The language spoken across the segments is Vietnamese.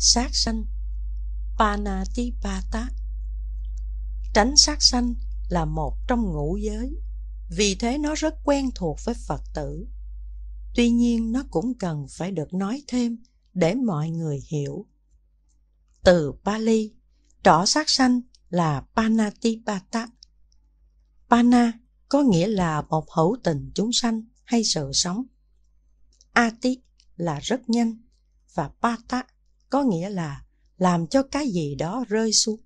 sát sanh Panatipata Tránh sát sanh là một trong ngũ giới Vì thế nó rất quen thuộc với Phật tử Tuy nhiên nó cũng cần phải được nói thêm để mọi người hiểu Từ Pali, trỏ sát sanh là Panatipata Pana có nghĩa là một hữu tình chúng sanh hay sự sống Ati là rất nhanh và Pata có nghĩa là làm cho cái gì đó rơi xuống.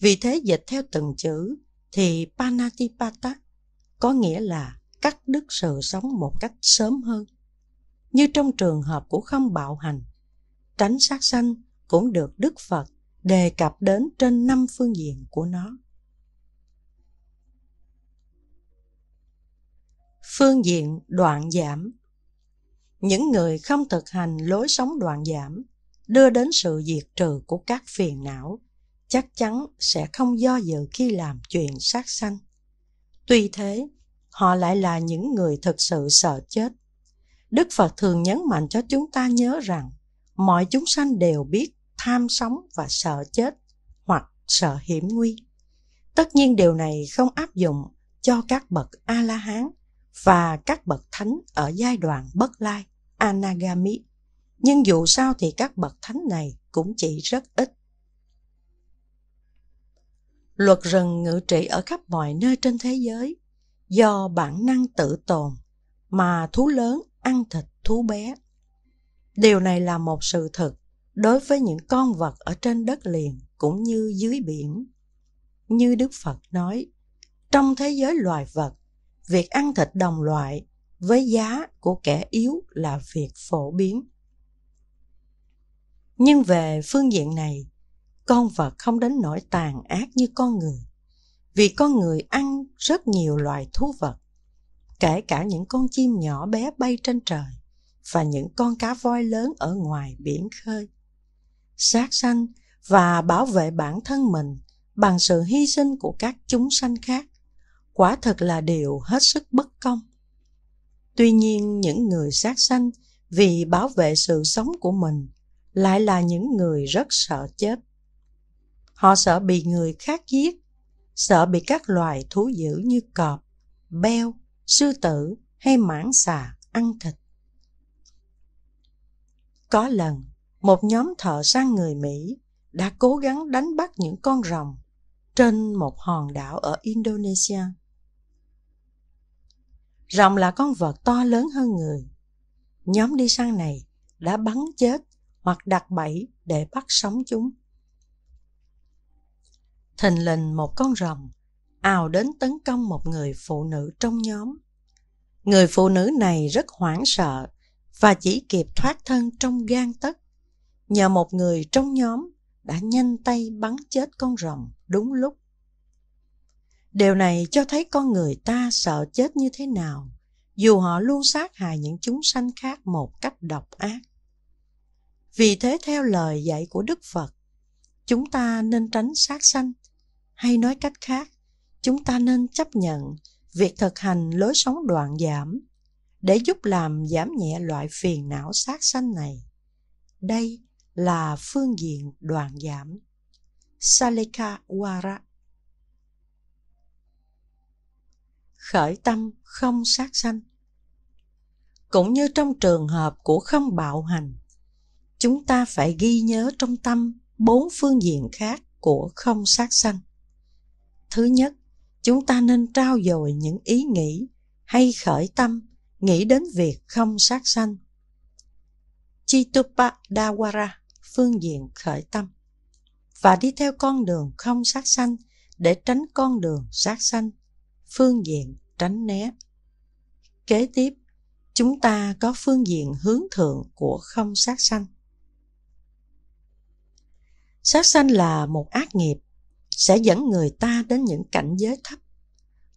Vì thế dịch theo từng chữ thì Panatipata có nghĩa là cắt đứt sự sống một cách sớm hơn. Như trong trường hợp của không bạo hành, tránh sát sanh cũng được Đức Phật đề cập đến trên năm phương diện của nó. Phương diện đoạn giảm Những người không thực hành lối sống đoạn giảm đưa đến sự diệt trừ của các phiền não, chắc chắn sẽ không do dự khi làm chuyện sát sanh. Tuy thế, họ lại là những người thực sự sợ chết. Đức Phật thường nhấn mạnh cho chúng ta nhớ rằng mọi chúng sanh đều biết tham sống và sợ chết hoặc sợ hiểm nguy. Tất nhiên điều này không áp dụng cho các bậc A-la-hán và các bậc thánh ở giai đoạn bất lai, Anagami nhưng dù sao thì các bậc thánh này cũng chỉ rất ít. Luật rừng ngự trị ở khắp mọi nơi trên thế giới do bản năng tự tồn mà thú lớn ăn thịt thú bé. Điều này là một sự thật đối với những con vật ở trên đất liền cũng như dưới biển. Như Đức Phật nói, trong thế giới loài vật, việc ăn thịt đồng loại với giá của kẻ yếu là việc phổ biến nhưng về phương diện này con vật không đến nỗi tàn ác như con người vì con người ăn rất nhiều loài thú vật kể cả những con chim nhỏ bé bay trên trời và những con cá voi lớn ở ngoài biển khơi sát sanh và bảo vệ bản thân mình bằng sự hy sinh của các chúng sanh khác quả thật là điều hết sức bất công tuy nhiên những người sát sanh vì bảo vệ sự sống của mình lại là những người rất sợ chết. Họ sợ bị người khác giết, sợ bị các loài thú dữ như cọp, beo, sư tử hay mãng xà ăn thịt. Có lần, một nhóm thợ săn người Mỹ đã cố gắng đánh bắt những con rồng trên một hòn đảo ở Indonesia. Rồng là con vật to lớn hơn người. Nhóm đi săn này đã bắn chết hoặc đặt bẫy để bắt sống chúng. Thình lình một con rồng ào đến tấn công một người phụ nữ trong nhóm. Người phụ nữ này rất hoảng sợ và chỉ kịp thoát thân trong gan tấc nhờ một người trong nhóm đã nhanh tay bắn chết con rồng đúng lúc. Điều này cho thấy con người ta sợ chết như thế nào, dù họ luôn sát hại những chúng sanh khác một cách độc ác. Vì thế theo lời dạy của Đức Phật, chúng ta nên tránh sát sanh, hay nói cách khác, chúng ta nên chấp nhận việc thực hành lối sống đoạn giảm để giúp làm giảm nhẹ loại phiền não sát sanh này. Đây là phương diện đoạn giảm. Saleka Wara Khởi tâm không sát sanh Cũng như trong trường hợp của không bạo hành, chúng ta phải ghi nhớ trong tâm bốn phương diện khác của không sát sanh. Thứ nhất, chúng ta nên trao dồi những ý nghĩ hay khởi tâm nghĩ đến việc không sát sanh. Chitupa Dawara, phương diện khởi tâm. Và đi theo con đường không sát sanh để tránh con đường sát sanh, phương diện tránh né. Kế tiếp, chúng ta có phương diện hướng thượng của không sát sanh. Sát sanh là một ác nghiệp, sẽ dẫn người ta đến những cảnh giới thấp,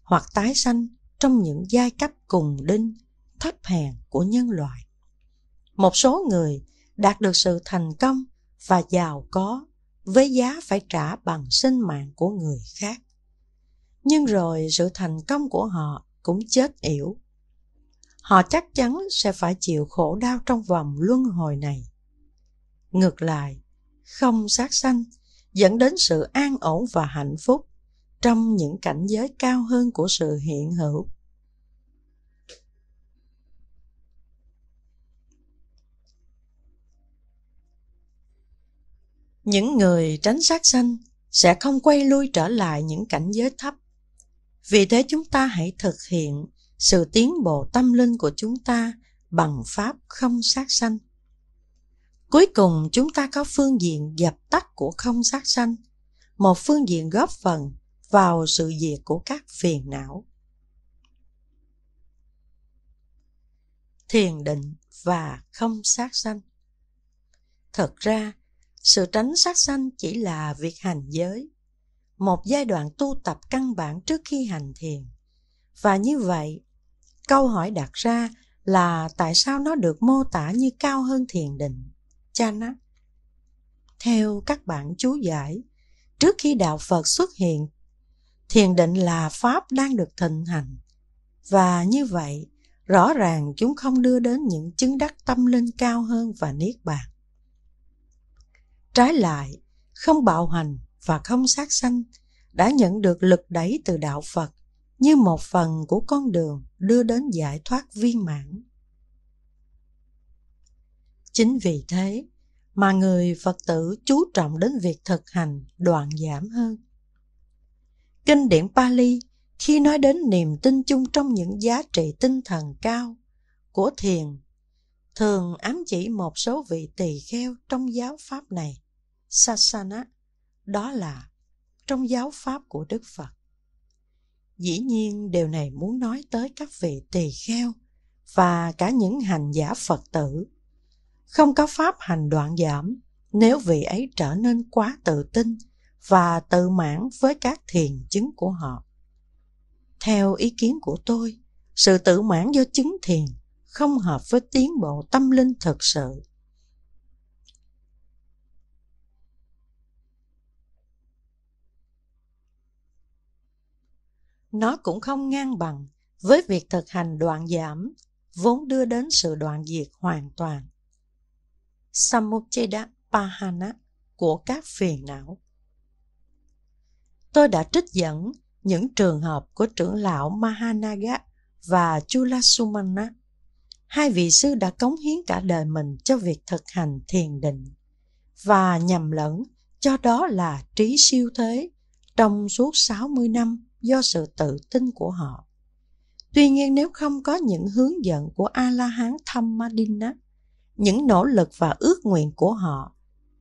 hoặc tái sanh trong những giai cấp cùng đinh, thấp hèn của nhân loại. Một số người đạt được sự thành công và giàu có với giá phải trả bằng sinh mạng của người khác. Nhưng rồi sự thành công của họ cũng chết yểu. Họ chắc chắn sẽ phải chịu khổ đau trong vòng luân hồi này. Ngược lại, không sát sanh dẫn đến sự an ổn và hạnh phúc trong những cảnh giới cao hơn của sự hiện hữu những người tránh sát sanh sẽ không quay lui trở lại những cảnh giới thấp vì thế chúng ta hãy thực hiện sự tiến bộ tâm linh của chúng ta bằng pháp không sát sanh Cuối cùng chúng ta có phương diện dập tắt của không sát sanh, một phương diện góp phần vào sự diệt của các phiền não. Thiền định và không sát sanh Thật ra, sự tránh sát sanh chỉ là việc hành giới, một giai đoạn tu tập căn bản trước khi hành thiền. Và như vậy, câu hỏi đặt ra là tại sao nó được mô tả như cao hơn thiền định? Chana. Theo các bạn chú giải, trước khi đạo Phật xuất hiện, thiền định là pháp đang được thịnh hành. Và như vậy, rõ ràng chúng không đưa đến những chứng đắc tâm linh cao hơn và niết bàn. Trái lại, không bạo hành và không sát sanh đã nhận được lực đẩy từ đạo Phật như một phần của con đường đưa đến giải thoát viên mãn. Chính vì thế mà người Phật tử chú trọng đến việc thực hành đoạn giảm hơn. Kinh điển Pali khi nói đến niềm tin chung trong những giá trị tinh thần cao của thiền thường ám chỉ một số vị tỳ kheo trong giáo pháp này sasana đó là trong giáo pháp của đức phật dĩ nhiên điều này muốn nói tới các vị tỳ kheo và cả những hành giả phật tử không có pháp hành đoạn giảm nếu vị ấy trở nên quá tự tin và tự mãn với các thiền chứng của họ theo ý kiến của tôi sự tự mãn do chứng thiền không hợp với tiến bộ tâm linh thực sự nó cũng không ngang bằng với việc thực hành đoạn giảm vốn đưa đến sự đoạn diệt hoàn toàn Samucheda Pahana của các phiền não. Tôi đã trích dẫn những trường hợp của trưởng lão Mahanaga và Chulasumana. Hai vị sư đã cống hiến cả đời mình cho việc thực hành thiền định và nhầm lẫn cho đó là trí siêu thế trong suốt 60 năm do sự tự tin của họ. Tuy nhiên nếu không có những hướng dẫn của A-la-hán Dhammadina những nỗ lực và ước nguyện của họ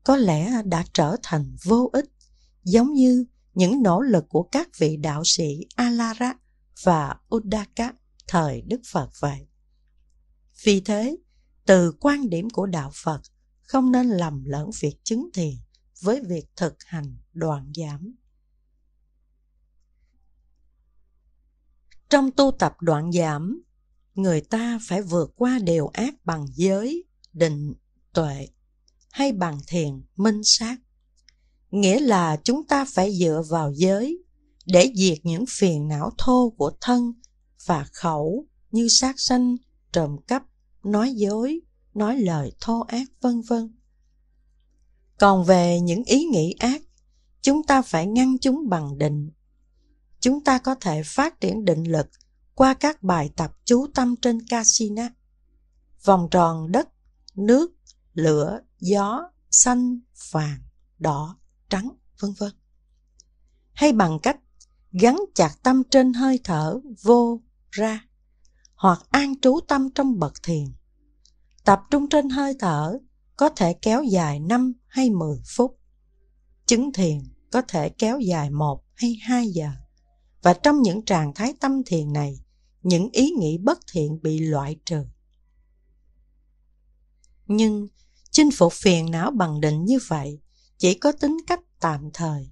có lẽ đã trở thành vô ích giống như những nỗ lực của các vị đạo sĩ Alara và Uddaka thời Đức Phật vậy. Vì thế, từ quan điểm của đạo Phật không nên lầm lẫn việc chứng thiền với việc thực hành đoạn giảm. Trong tu tập đoạn giảm, người ta phải vượt qua điều ác bằng giới định, tuệ hay bằng thiền, minh sát. Nghĩa là chúng ta phải dựa vào giới để diệt những phiền não thô của thân và khẩu như sát sanh, trộm cắp, nói dối, nói lời thô ác vân vân. Còn về những ý nghĩ ác, chúng ta phải ngăn chúng bằng định. Chúng ta có thể phát triển định lực qua các bài tập chú tâm trên casina. Vòng tròn đất nước, lửa, gió, xanh, vàng, đỏ, trắng, vân vân. Hay bằng cách gắn chặt tâm trên hơi thở vô ra hoặc an trú tâm trong bậc thiền. Tập trung trên hơi thở có thể kéo dài 5 hay 10 phút. Chứng thiền có thể kéo dài 1 hay 2 giờ. Và trong những trạng thái tâm thiền này, những ý nghĩ bất thiện bị loại trừ. Nhưng chinh phục phiền não bằng định như vậy chỉ có tính cách tạm thời.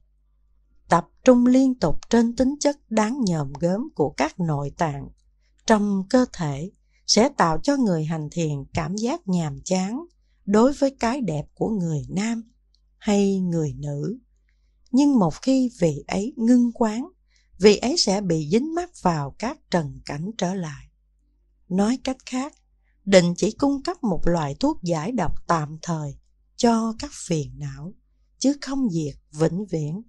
Tập trung liên tục trên tính chất đáng nhòm gớm của các nội tạng trong cơ thể sẽ tạo cho người hành thiền cảm giác nhàm chán đối với cái đẹp của người nam hay người nữ. Nhưng một khi vị ấy ngưng quán, vị ấy sẽ bị dính mắc vào các trần cảnh trở lại. Nói cách khác, định chỉ cung cấp một loại thuốc giải độc tạm thời cho các phiền não, chứ không diệt vĩnh viễn.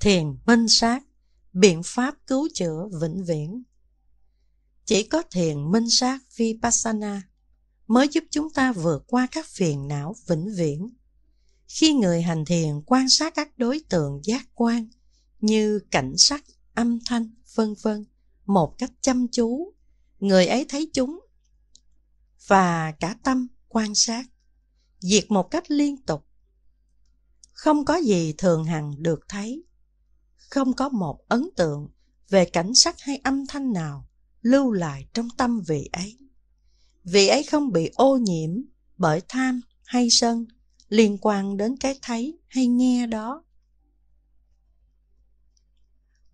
Thiền minh sát, biện pháp cứu chữa vĩnh viễn. Chỉ có thiền minh sát Vipassana mới giúp chúng ta vượt qua các phiền não vĩnh viễn khi người hành thiền quan sát các đối tượng giác quan như cảnh sắc, âm thanh, vân vân một cách chăm chú, người ấy thấy chúng và cả tâm quan sát diệt một cách liên tục. Không có gì thường hằng được thấy, không có một ấn tượng về cảnh sắc hay âm thanh nào lưu lại trong tâm vị ấy. Vị ấy không bị ô nhiễm bởi tham hay sân liên quan đến cái thấy hay nghe đó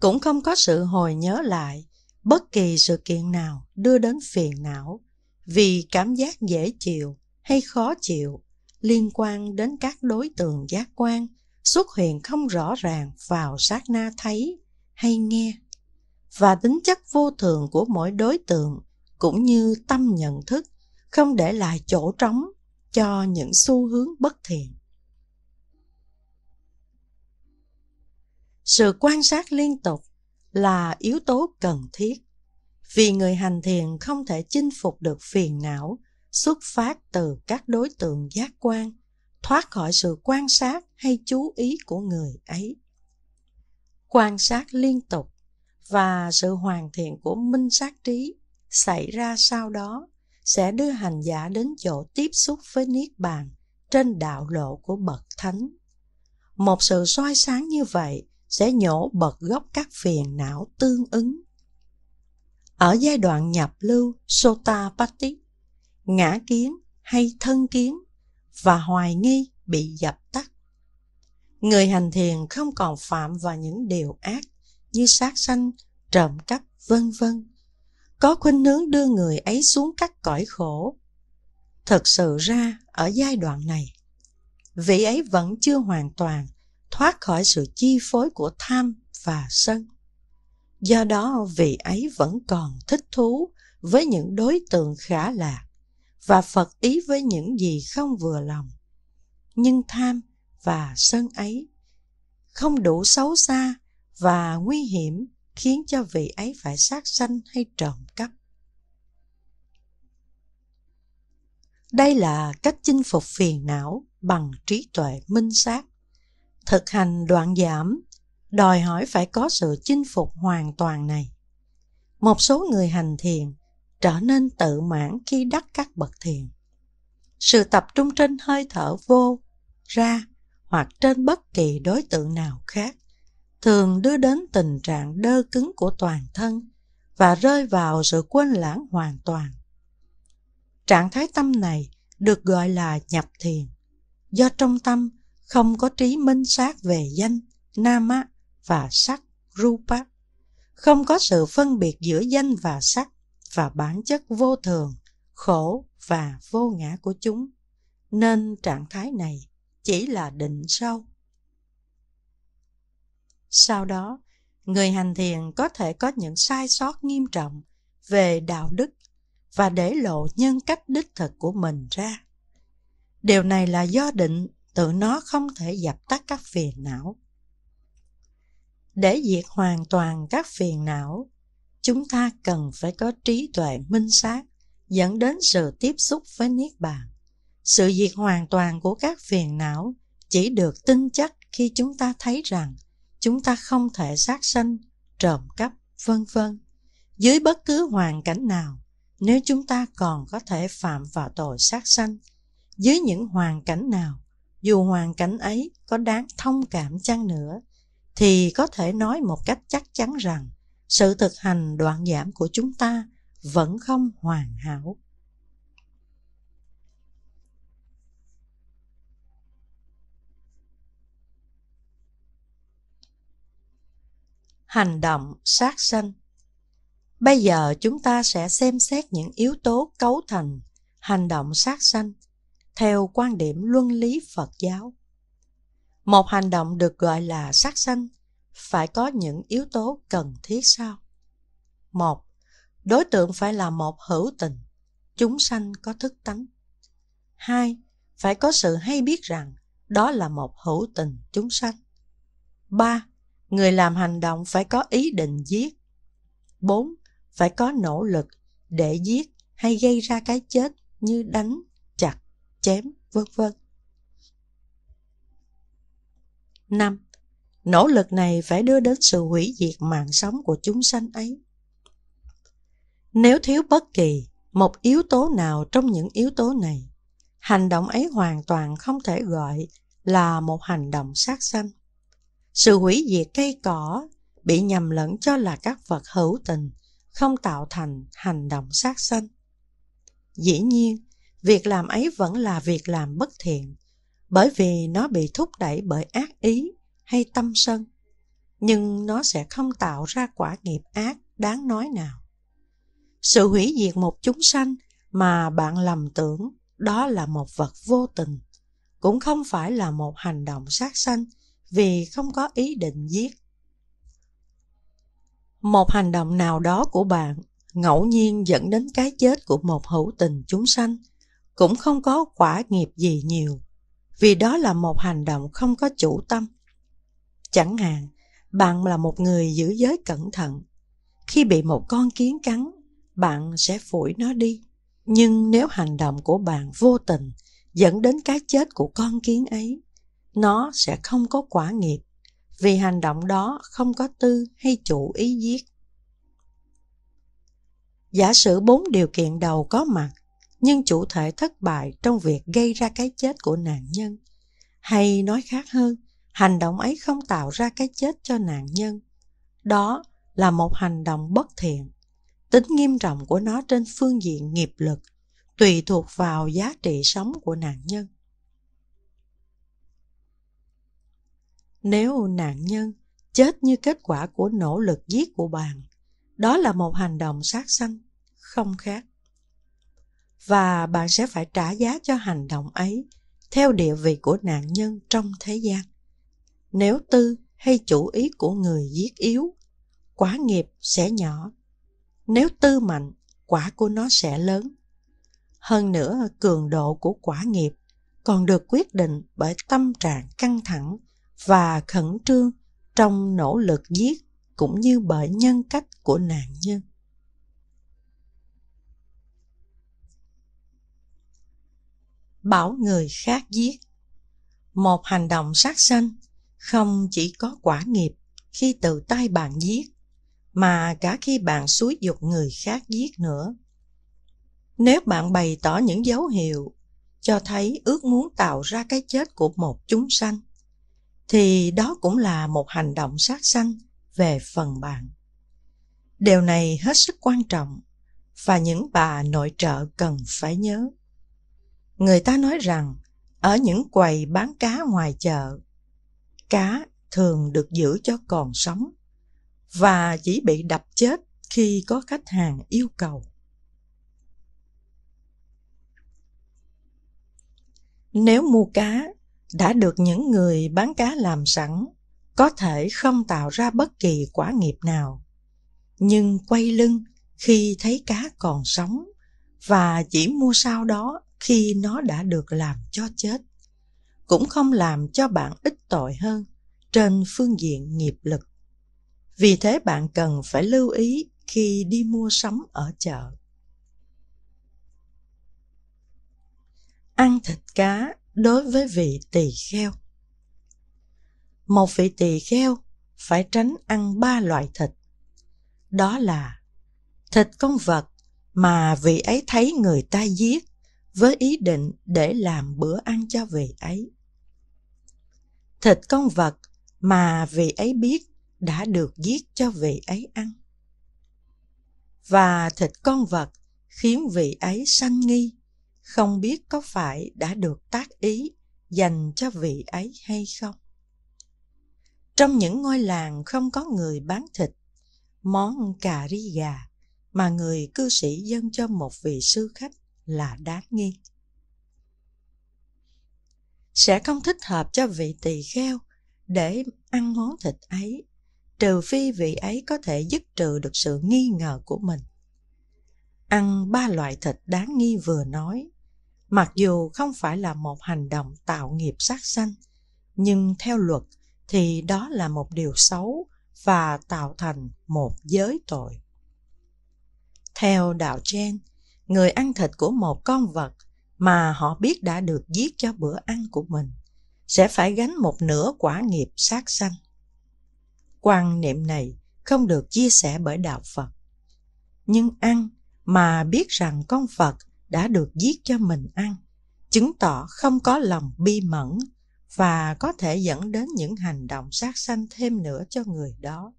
cũng không có sự hồi nhớ lại bất kỳ sự kiện nào đưa đến phiền não vì cảm giác dễ chịu hay khó chịu liên quan đến các đối tượng giác quan xuất hiện không rõ ràng vào sát na thấy hay nghe và tính chất vô thường của mỗi đối tượng cũng như tâm nhận thức không để lại chỗ trống cho những xu hướng bất thiện sự quan sát liên tục là yếu tố cần thiết vì người hành thiền không thể chinh phục được phiền não xuất phát từ các đối tượng giác quan thoát khỏi sự quan sát hay chú ý của người ấy quan sát liên tục và sự hoàn thiện của minh sát trí xảy ra sau đó sẽ đưa hành giả đến chỗ tiếp xúc với Niết Bàn trên đạo lộ của Bậc Thánh. Một sự soi sáng như vậy sẽ nhổ bật gốc các phiền não tương ứng. Ở giai đoạn nhập lưu Sotapatti, ngã kiến hay thân kiến và hoài nghi bị dập tắt. Người hành thiền không còn phạm vào những điều ác như sát sanh, trộm cắp, vân vân có khuynh hướng đưa người ấy xuống các cõi khổ. Thật sự ra, ở giai đoạn này, vị ấy vẫn chưa hoàn toàn thoát khỏi sự chi phối của tham và sân. Do đó, vị ấy vẫn còn thích thú với những đối tượng khả lạc và phật ý với những gì không vừa lòng. Nhưng tham và sân ấy không đủ xấu xa và nguy hiểm khiến cho vị ấy phải sát sanh hay trộm cắp. Đây là cách chinh phục phiền não bằng trí tuệ minh sát. Thực hành đoạn giảm đòi hỏi phải có sự chinh phục hoàn toàn này. Một số người hành thiền trở nên tự mãn khi đắc các bậc thiền. Sự tập trung trên hơi thở vô, ra hoặc trên bất kỳ đối tượng nào khác thường đưa đến tình trạng đơ cứng của toàn thân và rơi vào sự quên lãng hoàn toàn. Trạng thái tâm này được gọi là nhập thiền, do trong tâm không có trí minh sát về danh, nama và sắc, rupa, không có sự phân biệt giữa danh và sắc và bản chất vô thường, khổ và vô ngã của chúng, nên trạng thái này chỉ là định sâu sau đó, người hành thiền có thể có những sai sót nghiêm trọng về đạo đức và để lộ nhân cách đích thực của mình ra. Điều này là do định tự nó không thể dập tắt các phiền não. Để diệt hoàn toàn các phiền não, chúng ta cần phải có trí tuệ minh sát dẫn đến sự tiếp xúc với Niết Bàn. Sự diệt hoàn toàn của các phiền não chỉ được tin chắc khi chúng ta thấy rằng chúng ta không thể sát sanh, trộm cắp, vân vân. Dưới bất cứ hoàn cảnh nào, nếu chúng ta còn có thể phạm vào tội sát sanh, dưới những hoàn cảnh nào, dù hoàn cảnh ấy có đáng thông cảm chăng nữa, thì có thể nói một cách chắc chắn rằng sự thực hành đoạn giảm của chúng ta vẫn không hoàn hảo. hành động sát sanh. Bây giờ chúng ta sẽ xem xét những yếu tố cấu thành hành động sát sanh theo quan điểm luân lý Phật giáo. Một hành động được gọi là sát sanh phải có những yếu tố cần thiết sao? Một, đối tượng phải là một hữu tình, chúng sanh có thức tánh. Hai, phải có sự hay biết rằng đó là một hữu tình chúng sanh. Ba, Người làm hành động phải có ý định giết. 4. Phải có nỗ lực để giết hay gây ra cái chết như đánh, chặt, chém, vân vân. 5. Nỗ lực này phải đưa đến sự hủy diệt mạng sống của chúng sanh ấy. Nếu thiếu bất kỳ một yếu tố nào trong những yếu tố này, hành động ấy hoàn toàn không thể gọi là một hành động sát sanh. Sự hủy diệt cây cỏ bị nhầm lẫn cho là các vật hữu tình, không tạo thành hành động sát sanh. Dĩ nhiên, việc làm ấy vẫn là việc làm bất thiện, bởi vì nó bị thúc đẩy bởi ác ý hay tâm sân, nhưng nó sẽ không tạo ra quả nghiệp ác đáng nói nào. Sự hủy diệt một chúng sanh mà bạn lầm tưởng đó là một vật vô tình, cũng không phải là một hành động sát sanh vì không có ý định giết. Một hành động nào đó của bạn ngẫu nhiên dẫn đến cái chết của một hữu tình chúng sanh cũng không có quả nghiệp gì nhiều vì đó là một hành động không có chủ tâm. Chẳng hạn, bạn là một người giữ giới cẩn thận. Khi bị một con kiến cắn, bạn sẽ phủi nó đi. Nhưng nếu hành động của bạn vô tình dẫn đến cái chết của con kiến ấy, nó sẽ không có quả nghiệp vì hành động đó không có tư hay chủ ý giết. Giả sử bốn điều kiện đầu có mặt, nhưng chủ thể thất bại trong việc gây ra cái chết của nạn nhân. Hay nói khác hơn, hành động ấy không tạo ra cái chết cho nạn nhân. Đó là một hành động bất thiện. Tính nghiêm trọng của nó trên phương diện nghiệp lực tùy thuộc vào giá trị sống của nạn nhân. Nếu nạn nhân chết như kết quả của nỗ lực giết của bạn, đó là một hành động sát sanh, không khác. Và bạn sẽ phải trả giá cho hành động ấy theo địa vị của nạn nhân trong thế gian. Nếu tư hay chủ ý của người giết yếu, quả nghiệp sẽ nhỏ. Nếu tư mạnh, quả của nó sẽ lớn. Hơn nữa, cường độ của quả nghiệp còn được quyết định bởi tâm trạng căng thẳng và khẩn trương trong nỗ lực giết cũng như bởi nhân cách của nạn nhân bảo người khác giết một hành động sát sanh không chỉ có quả nghiệp khi tự tay bạn giết mà cả khi bạn xúi dục người khác giết nữa nếu bạn bày tỏ những dấu hiệu cho thấy ước muốn tạo ra cái chết của một chúng sanh thì đó cũng là một hành động sát sanh về phần bạn. Điều này hết sức quan trọng và những bà nội trợ cần phải nhớ. Người ta nói rằng ở những quầy bán cá ngoài chợ, cá thường được giữ cho còn sống và chỉ bị đập chết khi có khách hàng yêu cầu. Nếu mua cá đã được những người bán cá làm sẵn có thể không tạo ra bất kỳ quả nghiệp nào nhưng quay lưng khi thấy cá còn sống và chỉ mua sau đó khi nó đã được làm cho chết cũng không làm cho bạn ít tội hơn trên phương diện nghiệp lực vì thế bạn cần phải lưu ý khi đi mua sắm ở chợ ăn thịt cá đối với vị tỳ kheo. Một vị tỳ kheo phải tránh ăn ba loại thịt. Đó là thịt con vật mà vị ấy thấy người ta giết với ý định để làm bữa ăn cho vị ấy. Thịt con vật mà vị ấy biết đã được giết cho vị ấy ăn. Và thịt con vật khiến vị ấy sanh nghi không biết có phải đã được tác ý dành cho vị ấy hay không. Trong những ngôi làng không có người bán thịt, món cà ri gà mà người cư sĩ dâng cho một vị sư khách là đáng nghi. Sẽ không thích hợp cho vị tỳ kheo để ăn món thịt ấy, trừ phi vị ấy có thể dứt trừ được sự nghi ngờ của mình. Ăn ba loại thịt đáng nghi vừa nói Mặc dù không phải là một hành động tạo nghiệp sát sanh, nhưng theo luật thì đó là một điều xấu và tạo thành một giới tội. Theo đạo Chen, người ăn thịt của một con vật mà họ biết đã được giết cho bữa ăn của mình sẽ phải gánh một nửa quả nghiệp sát sanh. Quan niệm này không được chia sẻ bởi đạo Phật. Nhưng ăn mà biết rằng con vật đã được giết cho mình ăn chứng tỏ không có lòng bi mẫn và có thể dẫn đến những hành động sát sanh thêm nữa cho người đó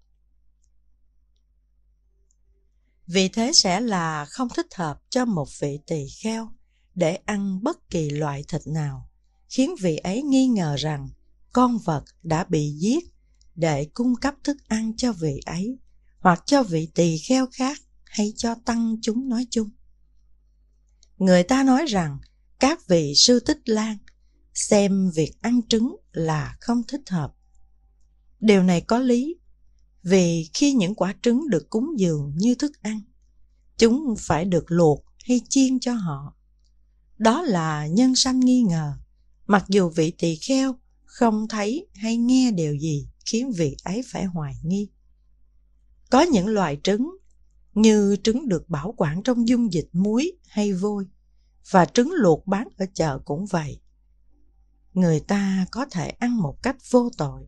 vì thế sẽ là không thích hợp cho một vị tỳ kheo để ăn bất kỳ loại thịt nào khiến vị ấy nghi ngờ rằng con vật đã bị giết để cung cấp thức ăn cho vị ấy hoặc cho vị tỳ kheo khác hay cho tăng chúng nói chung người ta nói rằng các vị sư tích lan xem việc ăn trứng là không thích hợp. Điều này có lý, vì khi những quả trứng được cúng dường như thức ăn, chúng phải được luộc hay chiên cho họ. Đó là nhân sanh nghi ngờ, mặc dù vị tỳ kheo không thấy hay nghe điều gì khiến vị ấy phải hoài nghi. Có những loại trứng như trứng được bảo quản trong dung dịch muối hay vôi và trứng luộc bán ở chợ cũng vậy. Người ta có thể ăn một cách vô tội.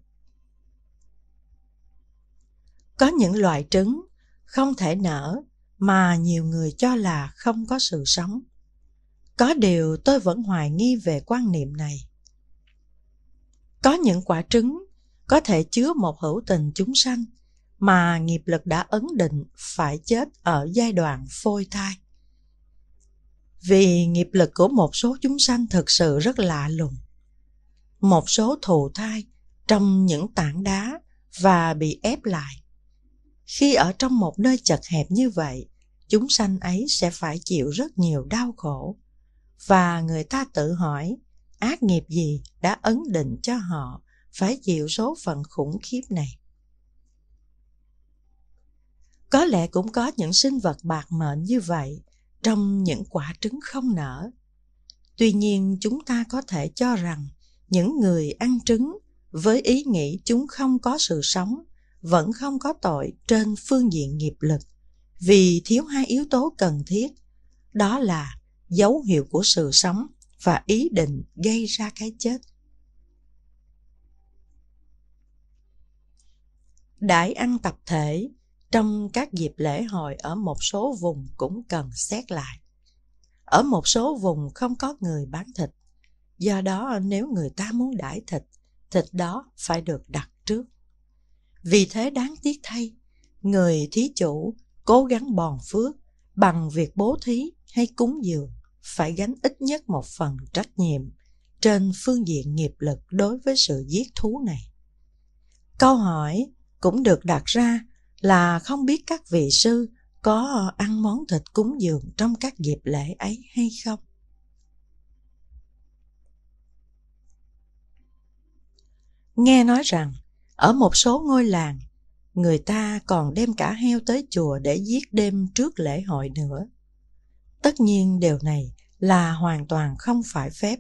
Có những loại trứng không thể nở mà nhiều người cho là không có sự sống. Có điều tôi vẫn hoài nghi về quan niệm này. Có những quả trứng có thể chứa một hữu tình chúng sanh mà nghiệp lực đã ấn định phải chết ở giai đoạn phôi thai. Vì nghiệp lực của một số chúng sanh thực sự rất lạ lùng. Một số thụ thai trong những tảng đá và bị ép lại. Khi ở trong một nơi chật hẹp như vậy, chúng sanh ấy sẽ phải chịu rất nhiều đau khổ. Và người ta tự hỏi, ác nghiệp gì đã ấn định cho họ phải chịu số phận khủng khiếp này? có lẽ cũng có những sinh vật bạc mệnh như vậy trong những quả trứng không nở tuy nhiên chúng ta có thể cho rằng những người ăn trứng với ý nghĩ chúng không có sự sống vẫn không có tội trên phương diện nghiệp lực vì thiếu hai yếu tố cần thiết đó là dấu hiệu của sự sống và ý định gây ra cái chết đãi ăn tập thể trong các dịp lễ hội ở một số vùng cũng cần xét lại. Ở một số vùng không có người bán thịt, do đó nếu người ta muốn đãi thịt, thịt đó phải được đặt trước. Vì thế đáng tiếc thay, người thí chủ cố gắng bòn phước bằng việc bố thí hay cúng dường phải gánh ít nhất một phần trách nhiệm trên phương diện nghiệp lực đối với sự giết thú này. Câu hỏi cũng được đặt ra là không biết các vị sư có ăn món thịt cúng dường trong các dịp lễ ấy hay không. Nghe nói rằng, ở một số ngôi làng, người ta còn đem cả heo tới chùa để giết đêm trước lễ hội nữa. Tất nhiên điều này là hoàn toàn không phải phép.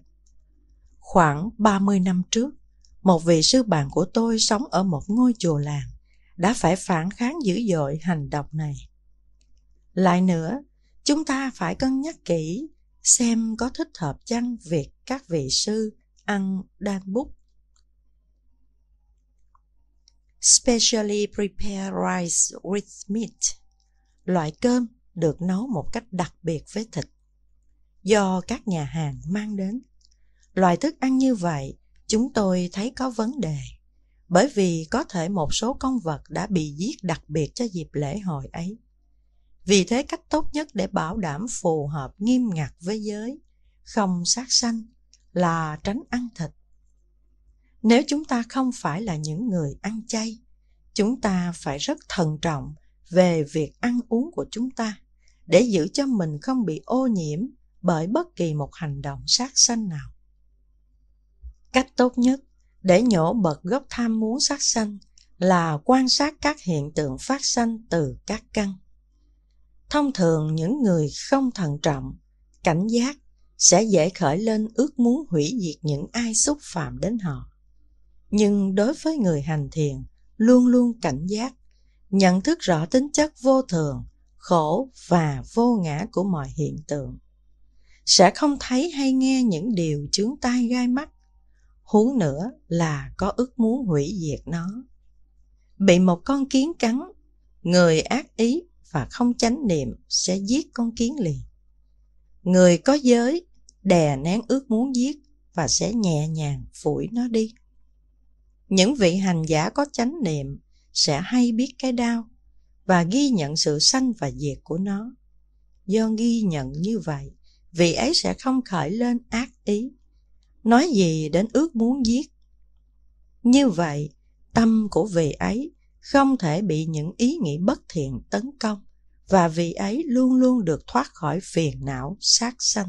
Khoảng 30 năm trước, một vị sư bạn của tôi sống ở một ngôi chùa làng đã phải phản kháng dữ dội hành động này. Lại nữa, chúng ta phải cân nhắc kỹ xem có thích hợp chăng việc các vị sư ăn đan bút. Specially prepared rice with meat, loại cơm được nấu một cách đặc biệt với thịt, do các nhà hàng mang đến. Loại thức ăn như vậy, chúng tôi thấy có vấn đề bởi vì có thể một số con vật đã bị giết đặc biệt cho dịp lễ hội ấy. Vì thế cách tốt nhất để bảo đảm phù hợp nghiêm ngặt với giới, không sát sanh là tránh ăn thịt. Nếu chúng ta không phải là những người ăn chay, chúng ta phải rất thận trọng về việc ăn uống của chúng ta để giữ cho mình không bị ô nhiễm bởi bất kỳ một hành động sát sanh nào. Cách tốt nhất để nhổ bật gốc tham muốn sát sanh là quan sát các hiện tượng phát sanh từ các căn. Thông thường những người không thận trọng, cảnh giác sẽ dễ khởi lên ước muốn hủy diệt những ai xúc phạm đến họ. Nhưng đối với người hành thiền, luôn luôn cảnh giác, nhận thức rõ tính chất vô thường, khổ và vô ngã của mọi hiện tượng. Sẽ không thấy hay nghe những điều chướng tai gai mắt huống nữa là có ước muốn hủy diệt nó. Bị một con kiến cắn, người ác ý và không chánh niệm sẽ giết con kiến liền. Người có giới đè nén ước muốn giết và sẽ nhẹ nhàng phủi nó đi. Những vị hành giả có chánh niệm sẽ hay biết cái đau và ghi nhận sự sanh và diệt của nó. Do ghi nhận như vậy, vị ấy sẽ không khởi lên ác ý nói gì đến ước muốn giết. Như vậy, tâm của vị ấy không thể bị những ý nghĩ bất thiện tấn công và vị ấy luôn luôn được thoát khỏi phiền não sát sanh.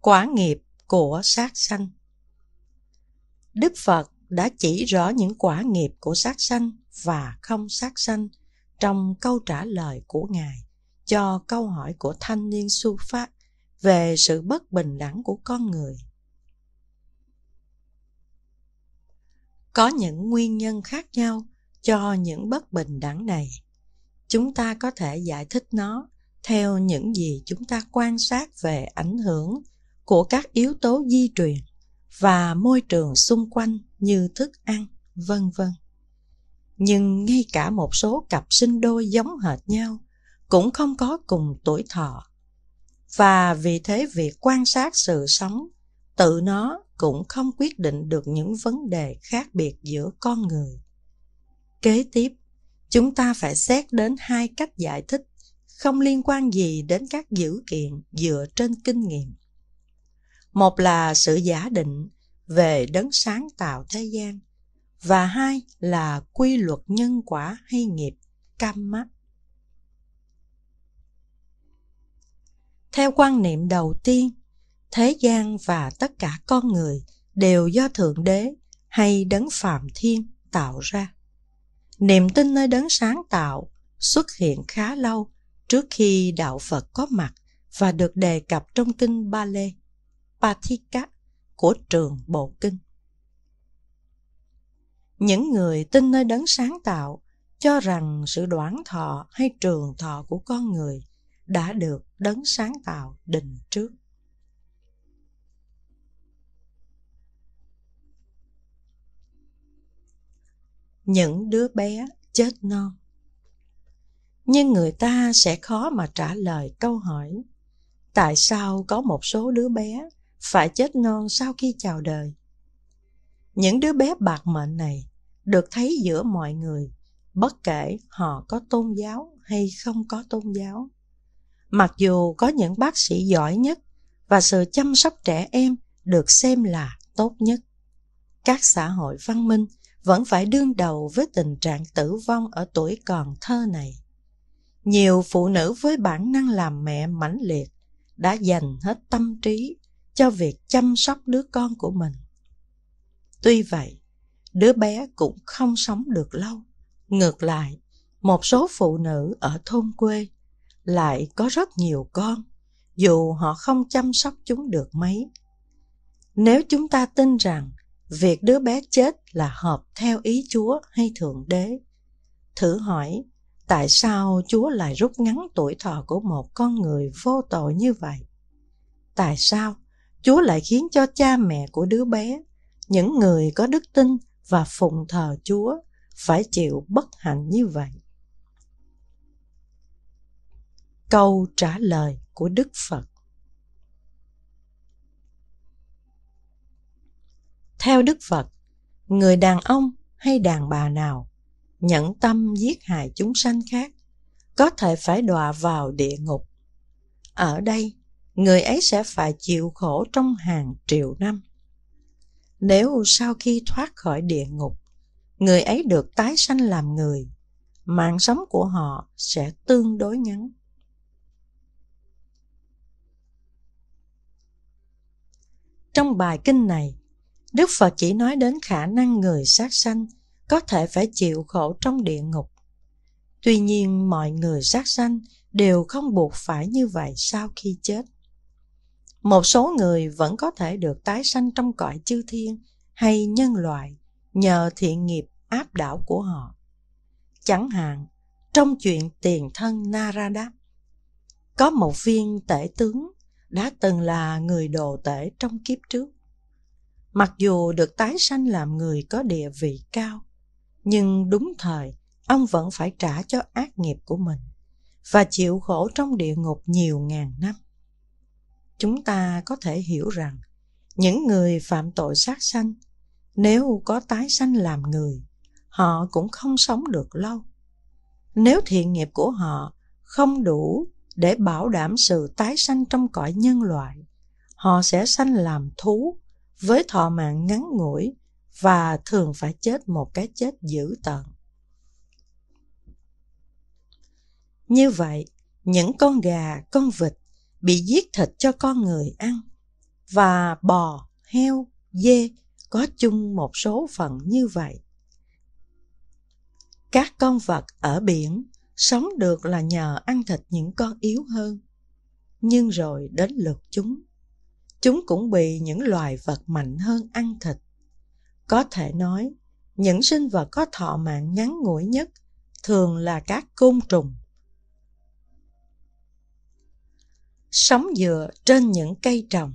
Quả nghiệp của sát sanh Đức Phật đã chỉ rõ những quả nghiệp của sát sanh và không sát sanh trong câu trả lời của Ngài cho câu hỏi của thanh niên Su Phát về sự bất bình đẳng của con người có những nguyên nhân khác nhau cho những bất bình đẳng này chúng ta có thể giải thích nó theo những gì chúng ta quan sát về ảnh hưởng của các yếu tố di truyền và môi trường xung quanh như thức ăn vân vân nhưng ngay cả một số cặp sinh đôi giống hệt nhau cũng không có cùng tuổi thọ và vì thế việc quan sát sự sống tự nó cũng không quyết định được những vấn đề khác biệt giữa con người kế tiếp chúng ta phải xét đến hai cách giải thích không liên quan gì đến các dữ kiện dựa trên kinh nghiệm một là sự giả định về đấng sáng tạo thế gian và hai là quy luật nhân quả hay nghiệp cam mắt theo quan niệm đầu tiên thế gian và tất cả con người đều do thượng đế hay đấng phạm thiên tạo ra niềm tin nơi đấng sáng tạo xuất hiện khá lâu trước khi đạo phật có mặt và được đề cập trong kinh ba lê patika của trường bộ kinh những người tin nơi đấng sáng tạo cho rằng sự đoản thọ hay trường thọ của con người đã được đấng sáng tạo định trước. Những đứa bé chết non Nhưng người ta sẽ khó mà trả lời câu hỏi Tại sao có một số đứa bé phải chết non sau khi chào đời? Những đứa bé bạc mệnh này được thấy giữa mọi người bất kể họ có tôn giáo hay không có tôn giáo Mặc dù có những bác sĩ giỏi nhất và sự chăm sóc trẻ em được xem là tốt nhất, các xã hội văn minh vẫn phải đương đầu với tình trạng tử vong ở tuổi còn thơ này. Nhiều phụ nữ với bản năng làm mẹ mãnh liệt đã dành hết tâm trí cho việc chăm sóc đứa con của mình. Tuy vậy, đứa bé cũng không sống được lâu. Ngược lại, một số phụ nữ ở thôn quê lại có rất nhiều con dù họ không chăm sóc chúng được mấy nếu chúng ta tin rằng việc đứa bé chết là hợp theo ý chúa hay thượng đế thử hỏi tại sao chúa lại rút ngắn tuổi thọ của một con người vô tội như vậy tại sao chúa lại khiến cho cha mẹ của đứa bé những người có đức tin và phụng thờ chúa phải chịu bất hạnh như vậy câu trả lời của đức phật theo đức phật người đàn ông hay đàn bà nào nhẫn tâm giết hại chúng sanh khác có thể phải đọa vào địa ngục ở đây người ấy sẽ phải chịu khổ trong hàng triệu năm nếu sau khi thoát khỏi địa ngục người ấy được tái sanh làm người mạng sống của họ sẽ tương đối ngắn Trong bài kinh này, Đức Phật chỉ nói đến khả năng người sát sanh có thể phải chịu khổ trong địa ngục. Tuy nhiên mọi người sát sanh đều không buộc phải như vậy sau khi chết. Một số người vẫn có thể được tái sanh trong cõi chư thiên hay nhân loại nhờ thiện nghiệp áp đảo của họ. Chẳng hạn, trong chuyện tiền thân Narada, có một viên tể tướng đã từng là người đồ tể trong kiếp trước. Mặc dù được tái sanh làm người có địa vị cao, nhưng đúng thời ông vẫn phải trả cho ác nghiệp của mình và chịu khổ trong địa ngục nhiều ngàn năm. Chúng ta có thể hiểu rằng những người phạm tội sát sanh, nếu có tái sanh làm người, họ cũng không sống được lâu. Nếu thiện nghiệp của họ không đủ để bảo đảm sự tái sanh trong cõi nhân loại họ sẽ sanh làm thú với thọ mạng ngắn ngủi và thường phải chết một cái chết dữ tợn như vậy những con gà con vịt bị giết thịt cho con người ăn và bò heo dê có chung một số phận như vậy các con vật ở biển sống được là nhờ ăn thịt những con yếu hơn. Nhưng rồi đến lượt chúng, chúng cũng bị những loài vật mạnh hơn ăn thịt. Có thể nói, những sinh vật có thọ mạng ngắn ngủi nhất thường là các côn trùng. Sống dựa trên những cây trồng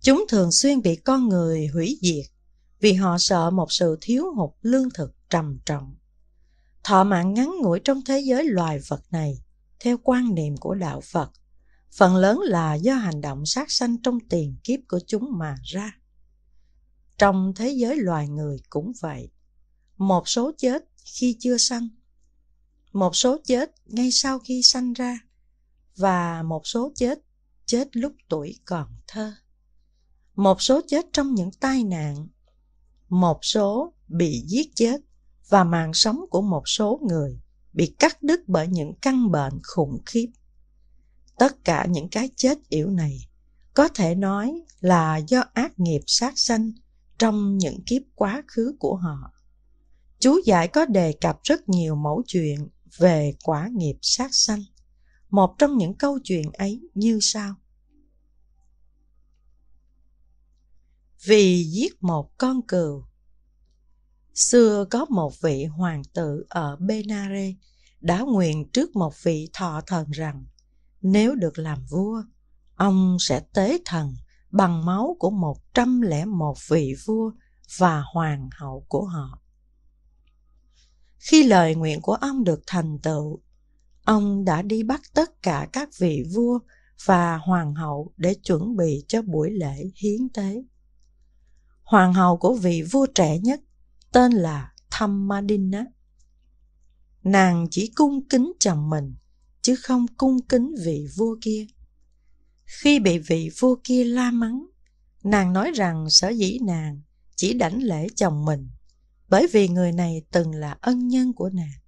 Chúng thường xuyên bị con người hủy diệt vì họ sợ một sự thiếu hụt lương thực trầm trọng. Thọ mạng ngắn ngủi trong thế giới loài vật này, theo quan niệm của đạo Phật, phần lớn là do hành động sát sanh trong tiền kiếp của chúng mà ra. Trong thế giới loài người cũng vậy. Một số chết khi chưa sanh, một số chết ngay sau khi sanh ra, và một số chết chết lúc tuổi còn thơ. Một số chết trong những tai nạn, một số bị giết chết và mạng sống của một số người bị cắt đứt bởi những căn bệnh khủng khiếp. Tất cả những cái chết yếu này có thể nói là do ác nghiệp sát sanh trong những kiếp quá khứ của họ. Chú giải có đề cập rất nhiều mẫu chuyện về quả nghiệp sát sanh. Một trong những câu chuyện ấy như sau. Vì giết một con cừu Xưa có một vị hoàng tử ở Benare đã nguyện trước một vị thọ thần rằng nếu được làm vua, ông sẽ tế thần bằng máu của 101 vị vua và hoàng hậu của họ. Khi lời nguyện của ông được thành tựu, ông đã đi bắt tất cả các vị vua và hoàng hậu để chuẩn bị cho buổi lễ hiến tế. Hoàng hậu của vị vua trẻ nhất tên là Thammadina. Nàng chỉ cung kính chồng mình, chứ không cung kính vị vua kia. Khi bị vị vua kia la mắng, nàng nói rằng sở dĩ nàng chỉ đảnh lễ chồng mình, bởi vì người này từng là ân nhân của nàng.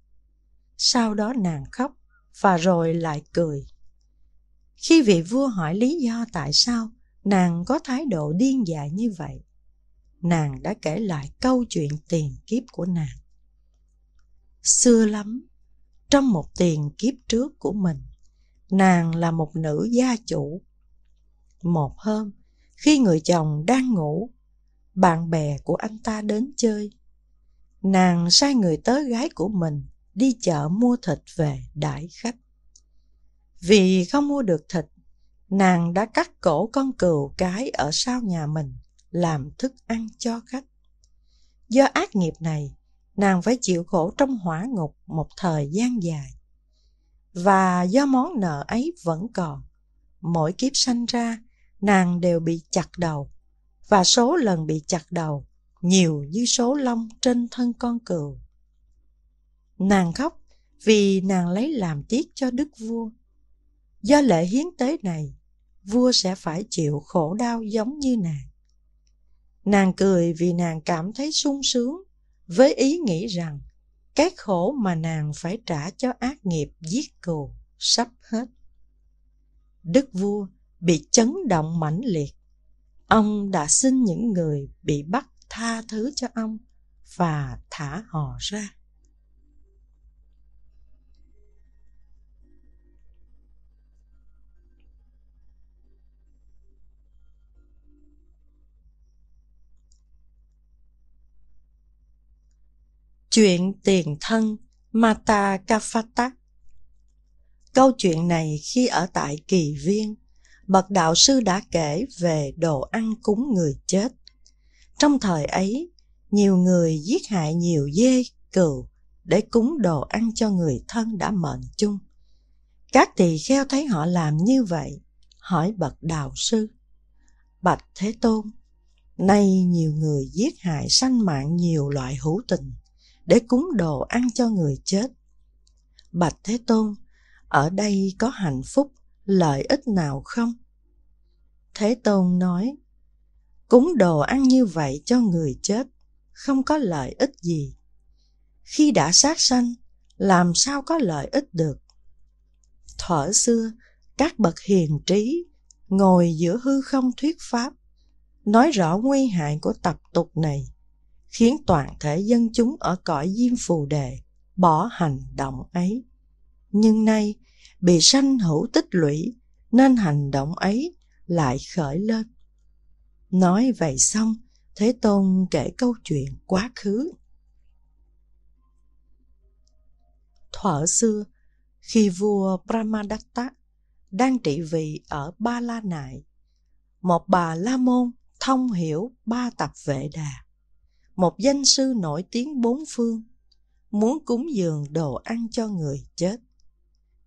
Sau đó nàng khóc và rồi lại cười. Khi vị vua hỏi lý do tại sao nàng có thái độ điên dại như vậy, nàng đã kể lại câu chuyện tiền kiếp của nàng. Xưa lắm, trong một tiền kiếp trước của mình, nàng là một nữ gia chủ. Một hôm, khi người chồng đang ngủ, bạn bè của anh ta đến chơi. Nàng sai người tớ gái của mình đi chợ mua thịt về đãi khách. Vì không mua được thịt, nàng đã cắt cổ con cừu cái ở sau nhà mình làm thức ăn cho khách. Do ác nghiệp này, nàng phải chịu khổ trong hỏa ngục một thời gian dài. Và do món nợ ấy vẫn còn, mỗi kiếp sanh ra, nàng đều bị chặt đầu, và số lần bị chặt đầu nhiều như số lông trên thân con cừu. Nàng khóc vì nàng lấy làm tiếc cho đức vua. Do lễ hiến tế này, vua sẽ phải chịu khổ đau giống như nàng. Nàng cười vì nàng cảm thấy sung sướng với ý nghĩ rằng cái khổ mà nàng phải trả cho ác nghiệp giết cừu sắp hết. Đức vua bị chấn động mãnh liệt. Ông đã xin những người bị bắt tha thứ cho ông và thả họ ra. Chuyện tiền thân Mata Kafatak Câu chuyện này khi ở tại Kỳ Viên, bậc đạo sư đã kể về đồ ăn cúng người chết. Trong thời ấy, nhiều người giết hại nhiều dê, cừu để cúng đồ ăn cho người thân đã mệnh chung. Các tỳ kheo thấy họ làm như vậy, hỏi bậc đạo sư. Bạch Thế Tôn, nay nhiều người giết hại sanh mạng nhiều loại hữu tình – để cúng đồ ăn cho người chết. Bạch Thế Tôn, ở đây có hạnh phúc, lợi ích nào không? Thế Tôn nói, cúng đồ ăn như vậy cho người chết, không có lợi ích gì. Khi đã sát sanh, làm sao có lợi ích được? Thở xưa, các bậc hiền trí ngồi giữa hư không thuyết pháp, nói rõ nguy hại của tập tục này khiến toàn thể dân chúng ở cõi diêm phù đề bỏ hành động ấy. Nhưng nay, bị sanh hữu tích lũy, nên hành động ấy lại khởi lên. Nói vậy xong, Thế Tôn kể câu chuyện quá khứ. Thuở xưa, khi vua Brahmadatta đang trị vì ở Ba La Nại, một bà La Môn thông hiểu ba tập vệ đà một danh sư nổi tiếng bốn phương, muốn cúng dường đồ ăn cho người chết,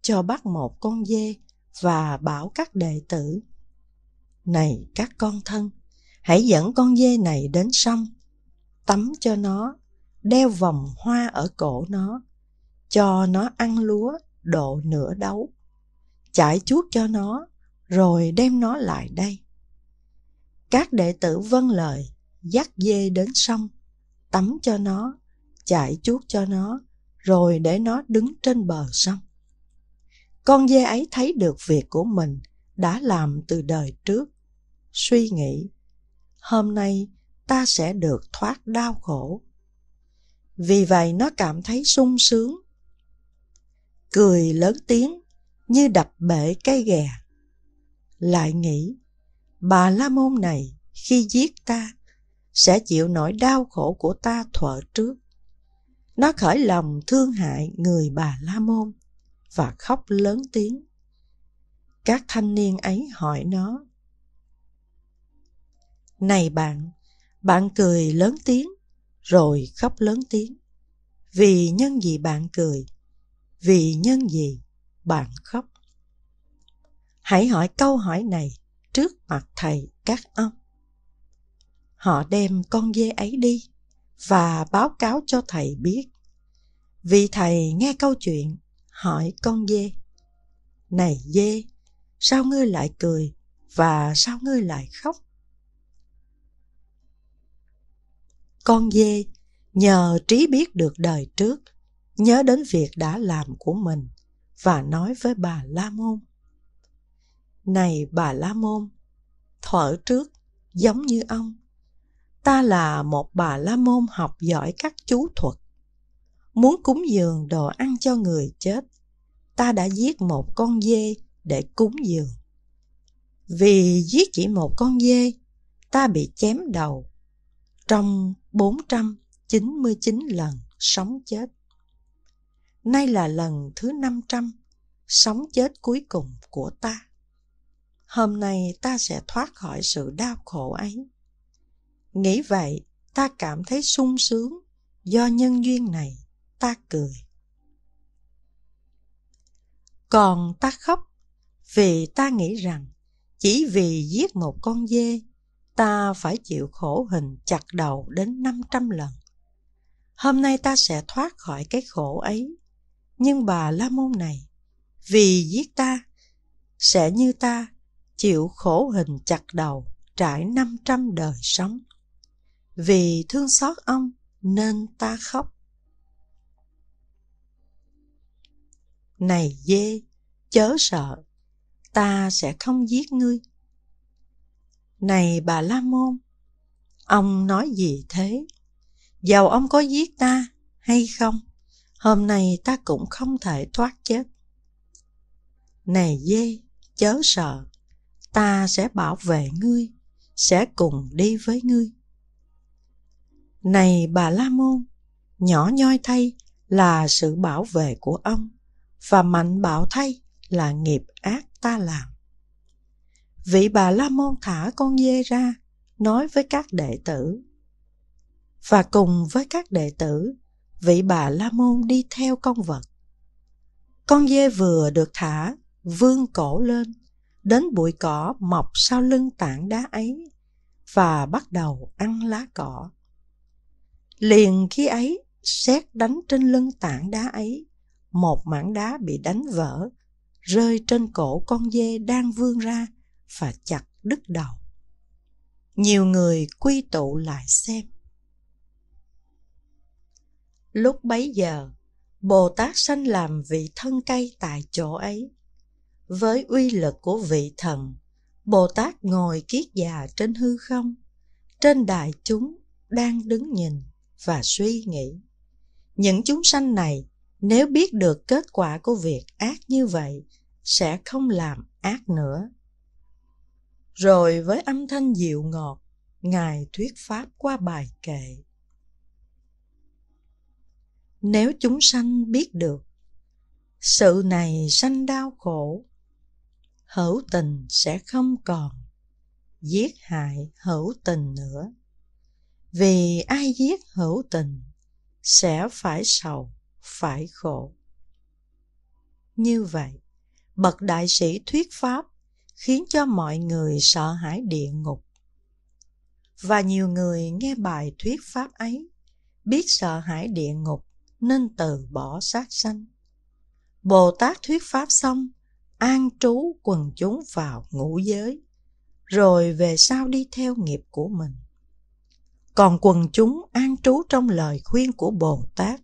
cho bắt một con dê và bảo các đệ tử. Này các con thân, hãy dẫn con dê này đến sông, tắm cho nó, đeo vòng hoa ở cổ nó, cho nó ăn lúa độ nửa đấu, chải chuốt cho nó, rồi đem nó lại đây. Các đệ tử vâng lời, dắt dê đến sông, tắm cho nó, chải chuốt cho nó, rồi để nó đứng trên bờ sông. Con dê ấy thấy được việc của mình đã làm từ đời trước, suy nghĩ, hôm nay ta sẽ được thoát đau khổ. Vì vậy nó cảm thấy sung sướng. Cười lớn tiếng như đập bể cây gè, Lại nghĩ, bà La Môn này khi giết ta sẽ chịu nỗi đau khổ của ta thuở trước. Nó khởi lòng thương hại người bà La Môn và khóc lớn tiếng. Các thanh niên ấy hỏi nó. Này bạn, bạn cười lớn tiếng, rồi khóc lớn tiếng. Vì nhân gì bạn cười, vì nhân gì bạn khóc. Hãy hỏi câu hỏi này trước mặt thầy các ông họ đem con dê ấy đi và báo cáo cho thầy biết. Vì thầy nghe câu chuyện, hỏi con dê. Này dê, sao ngươi lại cười và sao ngươi lại khóc? Con dê nhờ trí biết được đời trước, nhớ đến việc đã làm của mình và nói với bà La Môn. Này bà La Môn, thuở trước giống như ông, ta là một bà la môn học giỏi các chú thuật muốn cúng dường đồ ăn cho người chết ta đã giết một con dê để cúng dường vì giết chỉ một con dê ta bị chém đầu trong 499 lần sống chết. Nay là lần thứ 500 sống chết cuối cùng của ta. Hôm nay ta sẽ thoát khỏi sự đau khổ ấy. Nghĩ vậy, ta cảm thấy sung sướng, do nhân duyên này ta cười. Còn ta khóc vì ta nghĩ rằng chỉ vì giết một con dê, ta phải chịu khổ hình chặt đầu đến 500 lần. Hôm nay ta sẽ thoát khỏi cái khổ ấy. Nhưng bà La Môn này, vì giết ta, sẽ như ta chịu khổ hình chặt đầu trải 500 đời sống vì thương xót ông nên ta khóc này dê chớ sợ ta sẽ không giết ngươi này bà la môn ông nói gì thế dầu ông có giết ta hay không hôm nay ta cũng không thể thoát chết này dê chớ sợ ta sẽ bảo vệ ngươi sẽ cùng đi với ngươi này bà La Môn, nhỏ nhoi thay là sự bảo vệ của ông và mạnh bạo thay là nghiệp ác ta làm. Vị bà La Môn thả con dê ra, nói với các đệ tử. Và cùng với các đệ tử, vị bà La Môn đi theo con vật. Con dê vừa được thả, vươn cổ lên, đến bụi cỏ mọc sau lưng tảng đá ấy và bắt đầu ăn lá cỏ. Liền khi ấy, xét đánh trên lưng tảng đá ấy, một mảng đá bị đánh vỡ, rơi trên cổ con dê đang vươn ra và chặt đứt đầu. Nhiều người quy tụ lại xem. Lúc bấy giờ, Bồ Tát sanh làm vị thân cây tại chỗ ấy. Với uy lực của vị thần, Bồ Tát ngồi kiết già trên hư không, trên đại chúng đang đứng nhìn và suy nghĩ. Những chúng sanh này nếu biết được kết quả của việc ác như vậy sẽ không làm ác nữa. Rồi với âm thanh dịu ngọt, Ngài thuyết pháp qua bài kệ. Nếu chúng sanh biết được sự này sanh đau khổ, hữu tình sẽ không còn, giết hại hữu tình nữa vì ai giết hữu tình sẽ phải sầu phải khổ như vậy bậc đại sĩ thuyết pháp khiến cho mọi người sợ hãi địa ngục và nhiều người nghe bài thuyết pháp ấy biết sợ hãi địa ngục nên từ bỏ sát sanh bồ tát thuyết pháp xong an trú quần chúng vào ngũ giới rồi về sau đi theo nghiệp của mình còn quần chúng an trú trong lời khuyên của Bồ Tát.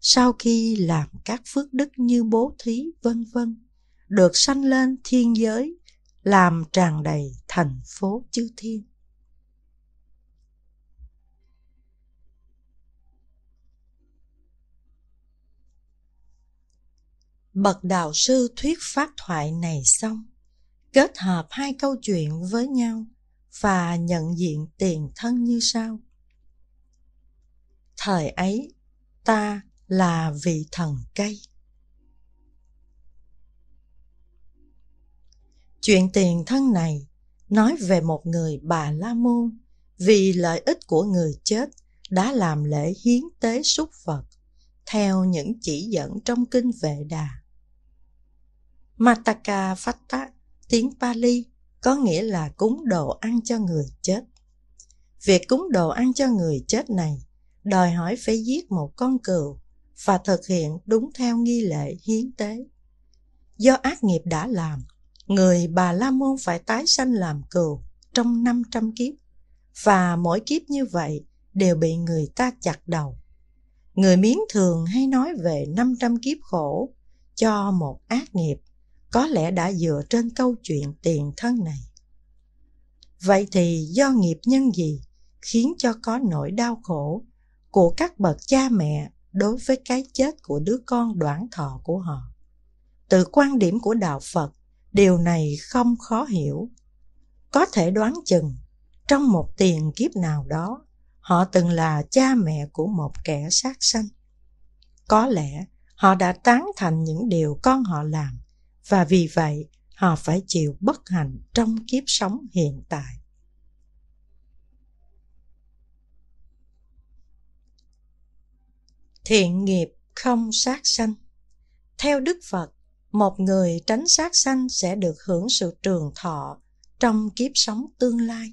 Sau khi làm các phước đức như bố thí, vân vân, được sanh lên thiên giới, làm tràn đầy thành phố chư thiên. Bậc đạo sư thuyết pháp thoại này xong, kết hợp hai câu chuyện với nhau – và nhận diện tiền thân như sau thời ấy ta là vị thần cây chuyện tiền thân này nói về một người bà la môn vì lợi ích của người chết đã làm lễ hiến tế súc vật theo những chỉ dẫn trong kinh vệ đà Mataka Phatta tiếng Pali có nghĩa là cúng đồ ăn cho người chết. Việc cúng đồ ăn cho người chết này đòi hỏi phải giết một con cừu và thực hiện đúng theo nghi lễ hiến tế. Do ác nghiệp đã làm, người Bà La Môn phải tái sanh làm cừu trong 500 kiếp và mỗi kiếp như vậy đều bị người ta chặt đầu. Người miếng thường hay nói về 500 kiếp khổ cho một ác nghiệp có lẽ đã dựa trên câu chuyện tiền thân này. Vậy thì do nghiệp nhân gì khiến cho có nỗi đau khổ của các bậc cha mẹ đối với cái chết của đứa con đoạn thọ của họ? Từ quan điểm của Đạo Phật, điều này không khó hiểu. Có thể đoán chừng, trong một tiền kiếp nào đó, họ từng là cha mẹ của một kẻ sát sanh. Có lẽ họ đã tán thành những điều con họ làm và vì vậy họ phải chịu bất hạnh trong kiếp sống hiện tại. Thiện nghiệp không sát sanh Theo Đức Phật, một người tránh sát sanh sẽ được hưởng sự trường thọ trong kiếp sống tương lai.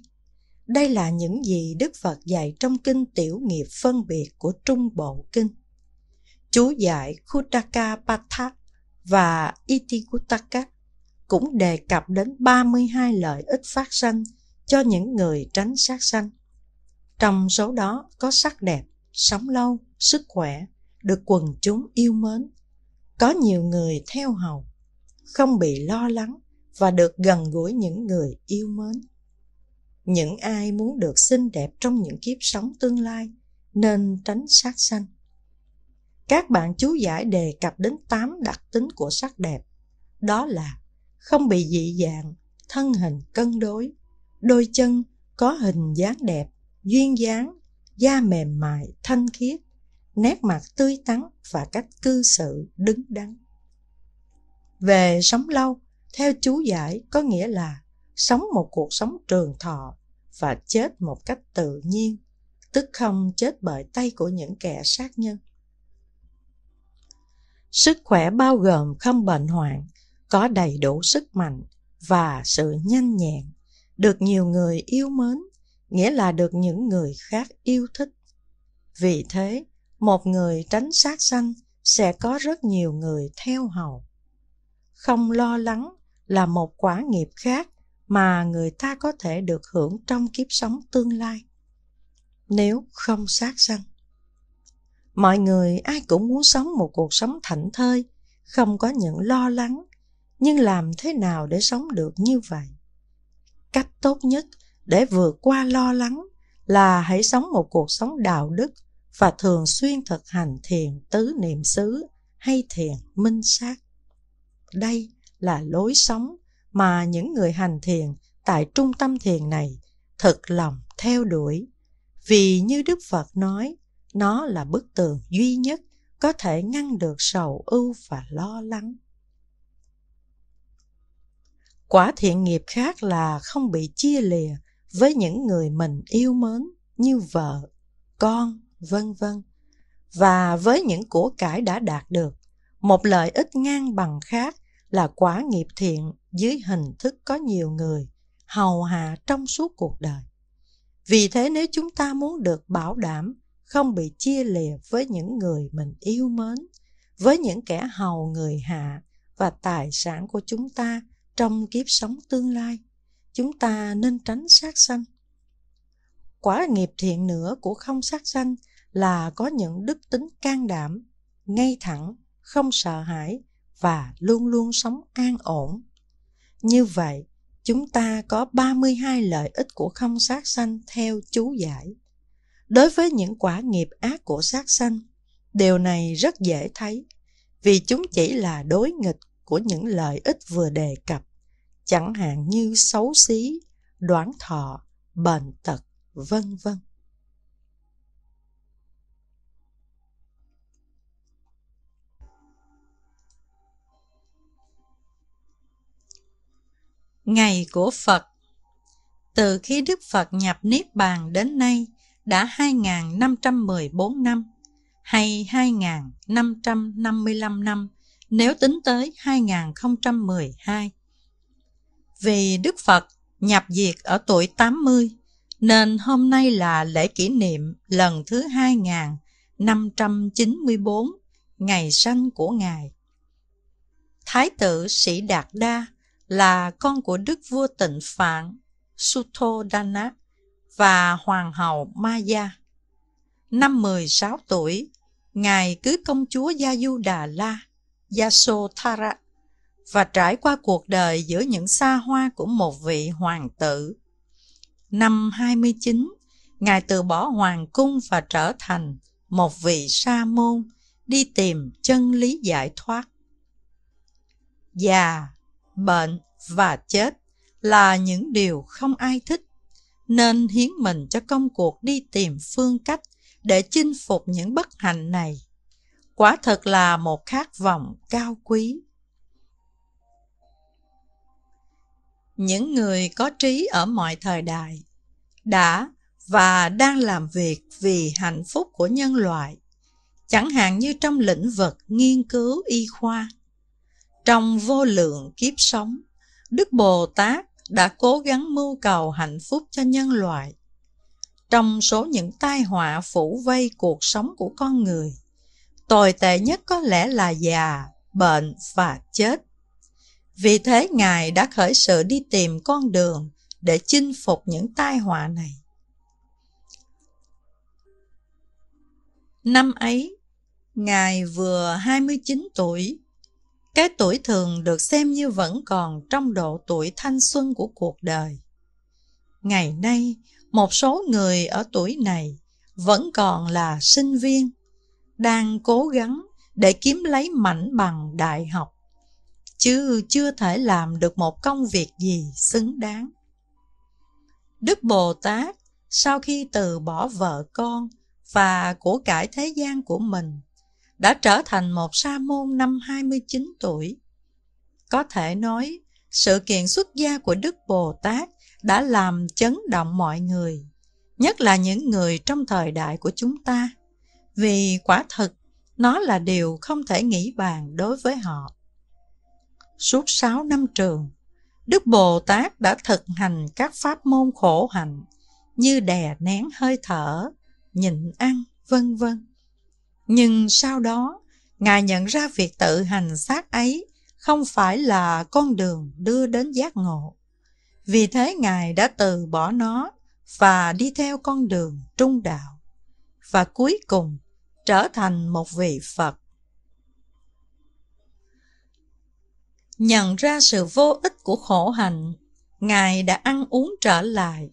Đây là những gì Đức Phật dạy trong kinh Tiểu Nghiệp phân biệt của Trung Bộ Kinh. Chú giải Kutaka Pathat và Itikutaka cũng đề cập đến 32 lợi ích phát sanh cho những người tránh sát sanh. Trong số đó có sắc đẹp, sống lâu, sức khỏe, được quần chúng yêu mến, có nhiều người theo hầu, không bị lo lắng và được gần gũi những người yêu mến. Những ai muốn được xinh đẹp trong những kiếp sống tương lai nên tránh sát sanh. Các bạn chú giải đề cập đến 8 đặc tính của sắc đẹp. Đó là không bị dị dạng, thân hình cân đối, đôi chân có hình dáng đẹp, duyên dáng, da mềm mại, thanh khiết, nét mặt tươi tắn và cách cư xử đứng đắn. Về sống lâu, theo chú giải có nghĩa là sống một cuộc sống trường thọ và chết một cách tự nhiên, tức không chết bởi tay của những kẻ sát nhân. Sức khỏe bao gồm không bệnh hoạn, có đầy đủ sức mạnh và sự nhanh nhẹn, được nhiều người yêu mến, nghĩa là được những người khác yêu thích. Vì thế, một người tránh sát sanh sẽ có rất nhiều người theo hầu. Không lo lắng là một quả nghiệp khác mà người ta có thể được hưởng trong kiếp sống tương lai. Nếu không sát sanh mọi người ai cũng muốn sống một cuộc sống thảnh thơi không có những lo lắng nhưng làm thế nào để sống được như vậy cách tốt nhất để vượt qua lo lắng là hãy sống một cuộc sống đạo đức và thường xuyên thực hành thiền tứ niệm xứ hay thiền minh sát đây là lối sống mà những người hành thiền tại trung tâm thiền này thực lòng theo đuổi vì như đức phật nói nó là bức tường duy nhất có thể ngăn được sầu ưu và lo lắng quả thiện nghiệp khác là không bị chia lìa với những người mình yêu mến như vợ con vân vân và với những của cải đã đạt được một lợi ích ngang bằng khác là quả nghiệp thiện dưới hình thức có nhiều người hầu hạ trong suốt cuộc đời vì thế nếu chúng ta muốn được bảo đảm không bị chia lìa với những người mình yêu mến, với những kẻ hầu người hạ và tài sản của chúng ta trong kiếp sống tương lai. Chúng ta nên tránh sát sanh. Quả nghiệp thiện nữa của không sát sanh là có những đức tính can đảm, ngay thẳng, không sợ hãi và luôn luôn sống an ổn. Như vậy, chúng ta có 32 lợi ích của không sát sanh theo chú giải đối với những quả nghiệp ác của sát sanh. Điều này rất dễ thấy, vì chúng chỉ là đối nghịch của những lợi ích vừa đề cập, chẳng hạn như xấu xí, đoán thọ, bệnh tật, vân vân. Ngày của Phật Từ khi Đức Phật nhập Niết Bàn đến nay, đã 2.514 năm hay 2.555 năm nếu tính tới 2012. Vì Đức Phật nhập diệt ở tuổi 80 nên hôm nay là lễ kỷ niệm lần thứ 2.594 ngày sanh của Ngài. Thái tử Sĩ Đạt Đa là con của Đức vua Tịnh Phạn Suthodana và Hoàng hậu Maya. Năm 16 tuổi, Ngài cưới công chúa Gia Du Đà La, Yasothara, và trải qua cuộc đời giữa những xa hoa của một vị hoàng tử. Năm 29, Ngài từ bỏ hoàng cung và trở thành một vị sa môn đi tìm chân lý giải thoát. Già, bệnh và chết là những điều không ai thích nên hiến mình cho công cuộc đi tìm phương cách để chinh phục những bất hạnh này. Quả thật là một khát vọng cao quý. Những người có trí ở mọi thời đại đã và đang làm việc vì hạnh phúc của nhân loại, chẳng hạn như trong lĩnh vực nghiên cứu y khoa. Trong vô lượng kiếp sống, Đức Bồ Tát đã cố gắng mưu cầu hạnh phúc cho nhân loại. Trong số những tai họa phủ vây cuộc sống của con người, tồi tệ nhất có lẽ là già, bệnh và chết. Vì thế Ngài đã khởi sự đi tìm con đường để chinh phục những tai họa này. Năm ấy, Ngài vừa 29 tuổi cái tuổi thường được xem như vẫn còn trong độ tuổi thanh xuân của cuộc đời. Ngày nay, một số người ở tuổi này vẫn còn là sinh viên, đang cố gắng để kiếm lấy mảnh bằng đại học, chứ chưa thể làm được một công việc gì xứng đáng. Đức Bồ Tát sau khi từ bỏ vợ con và của cải thế gian của mình đã trở thành một sa môn năm 29 tuổi. Có thể nói, sự kiện xuất gia của Đức Bồ Tát đã làm chấn động mọi người, nhất là những người trong thời đại của chúng ta, vì quả thực nó là điều không thể nghĩ bàn đối với họ. Suốt 6 năm trường, Đức Bồ Tát đã thực hành các pháp môn khổ hạnh như đè nén hơi thở, nhịn ăn, vân vân. Nhưng sau đó, Ngài nhận ra việc tự hành xác ấy không phải là con đường đưa đến giác ngộ. Vì thế Ngài đã từ bỏ nó và đi theo con đường trung đạo và cuối cùng trở thành một vị Phật. Nhận ra sự vô ích của khổ hạnh, Ngài đã ăn uống trở lại,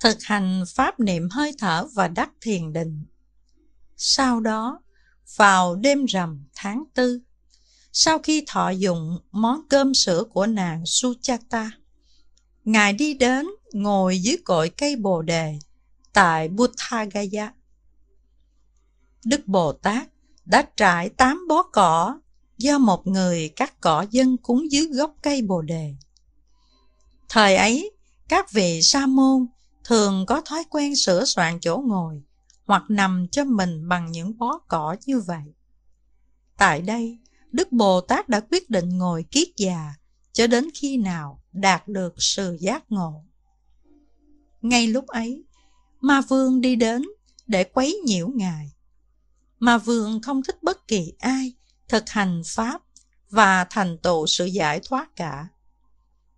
thực hành pháp niệm hơi thở và đắc thiền định. Sau đó, vào đêm rằm tháng tư sau khi thọ dụng món cơm sữa của nàng Suchata. Ngài đi đến ngồi dưới cội cây Bồ Đề tại Buddhagaya. Đức Bồ Tát đã trải tám bó cỏ do một người cắt cỏ dân cúng dưới gốc cây Bồ Đề. Thời ấy, các vị sa môn thường có thói quen sửa soạn chỗ ngồi hoặc nằm cho mình bằng những bó cỏ như vậy. Tại đây, Đức Bồ Tát đã quyết định ngồi kiết già cho đến khi nào đạt được sự giác ngộ. Ngay lúc ấy, Ma Vương đi đến để quấy nhiễu Ngài. Ma Vương không thích bất kỳ ai thực hành Pháp và thành tựu sự giải thoát cả.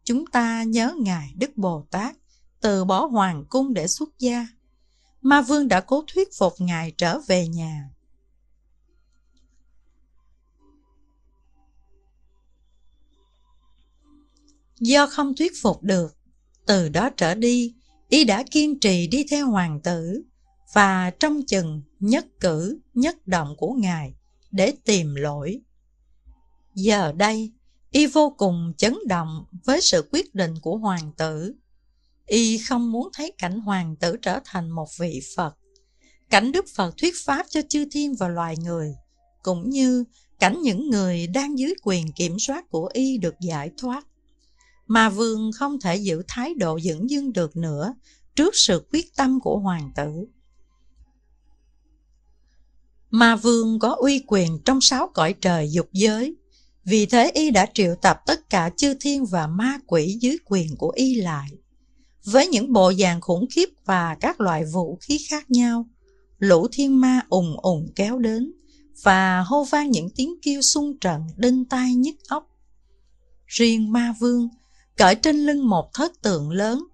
Chúng ta nhớ Ngài Đức Bồ Tát từ bỏ hoàng cung để xuất gia ma vương đã cố thuyết phục ngài trở về nhà. Do không thuyết phục được, từ đó trở đi, y đã kiên trì đi theo hoàng tử và trong chừng nhất cử nhất động của ngài để tìm lỗi. Giờ đây, y vô cùng chấn động với sự quyết định của hoàng tử y không muốn thấy cảnh hoàng tử trở thành một vị Phật. Cảnh Đức Phật thuyết pháp cho chư thiên và loài người, cũng như cảnh những người đang dưới quyền kiểm soát của y được giải thoát. Mà vương không thể giữ thái độ dưỡng dưng được nữa trước sự quyết tâm của hoàng tử. Mà vương có uy quyền trong sáu cõi trời dục giới, vì thế y đã triệu tập tất cả chư thiên và ma quỷ dưới quyền của y lại với những bộ dạng khủng khiếp và các loại vũ khí khác nhau. Lũ thiên ma ùng ùng kéo đến và hô vang những tiếng kêu xung trận đinh tai nhức óc. Riêng ma vương cởi trên lưng một thất tượng lớn,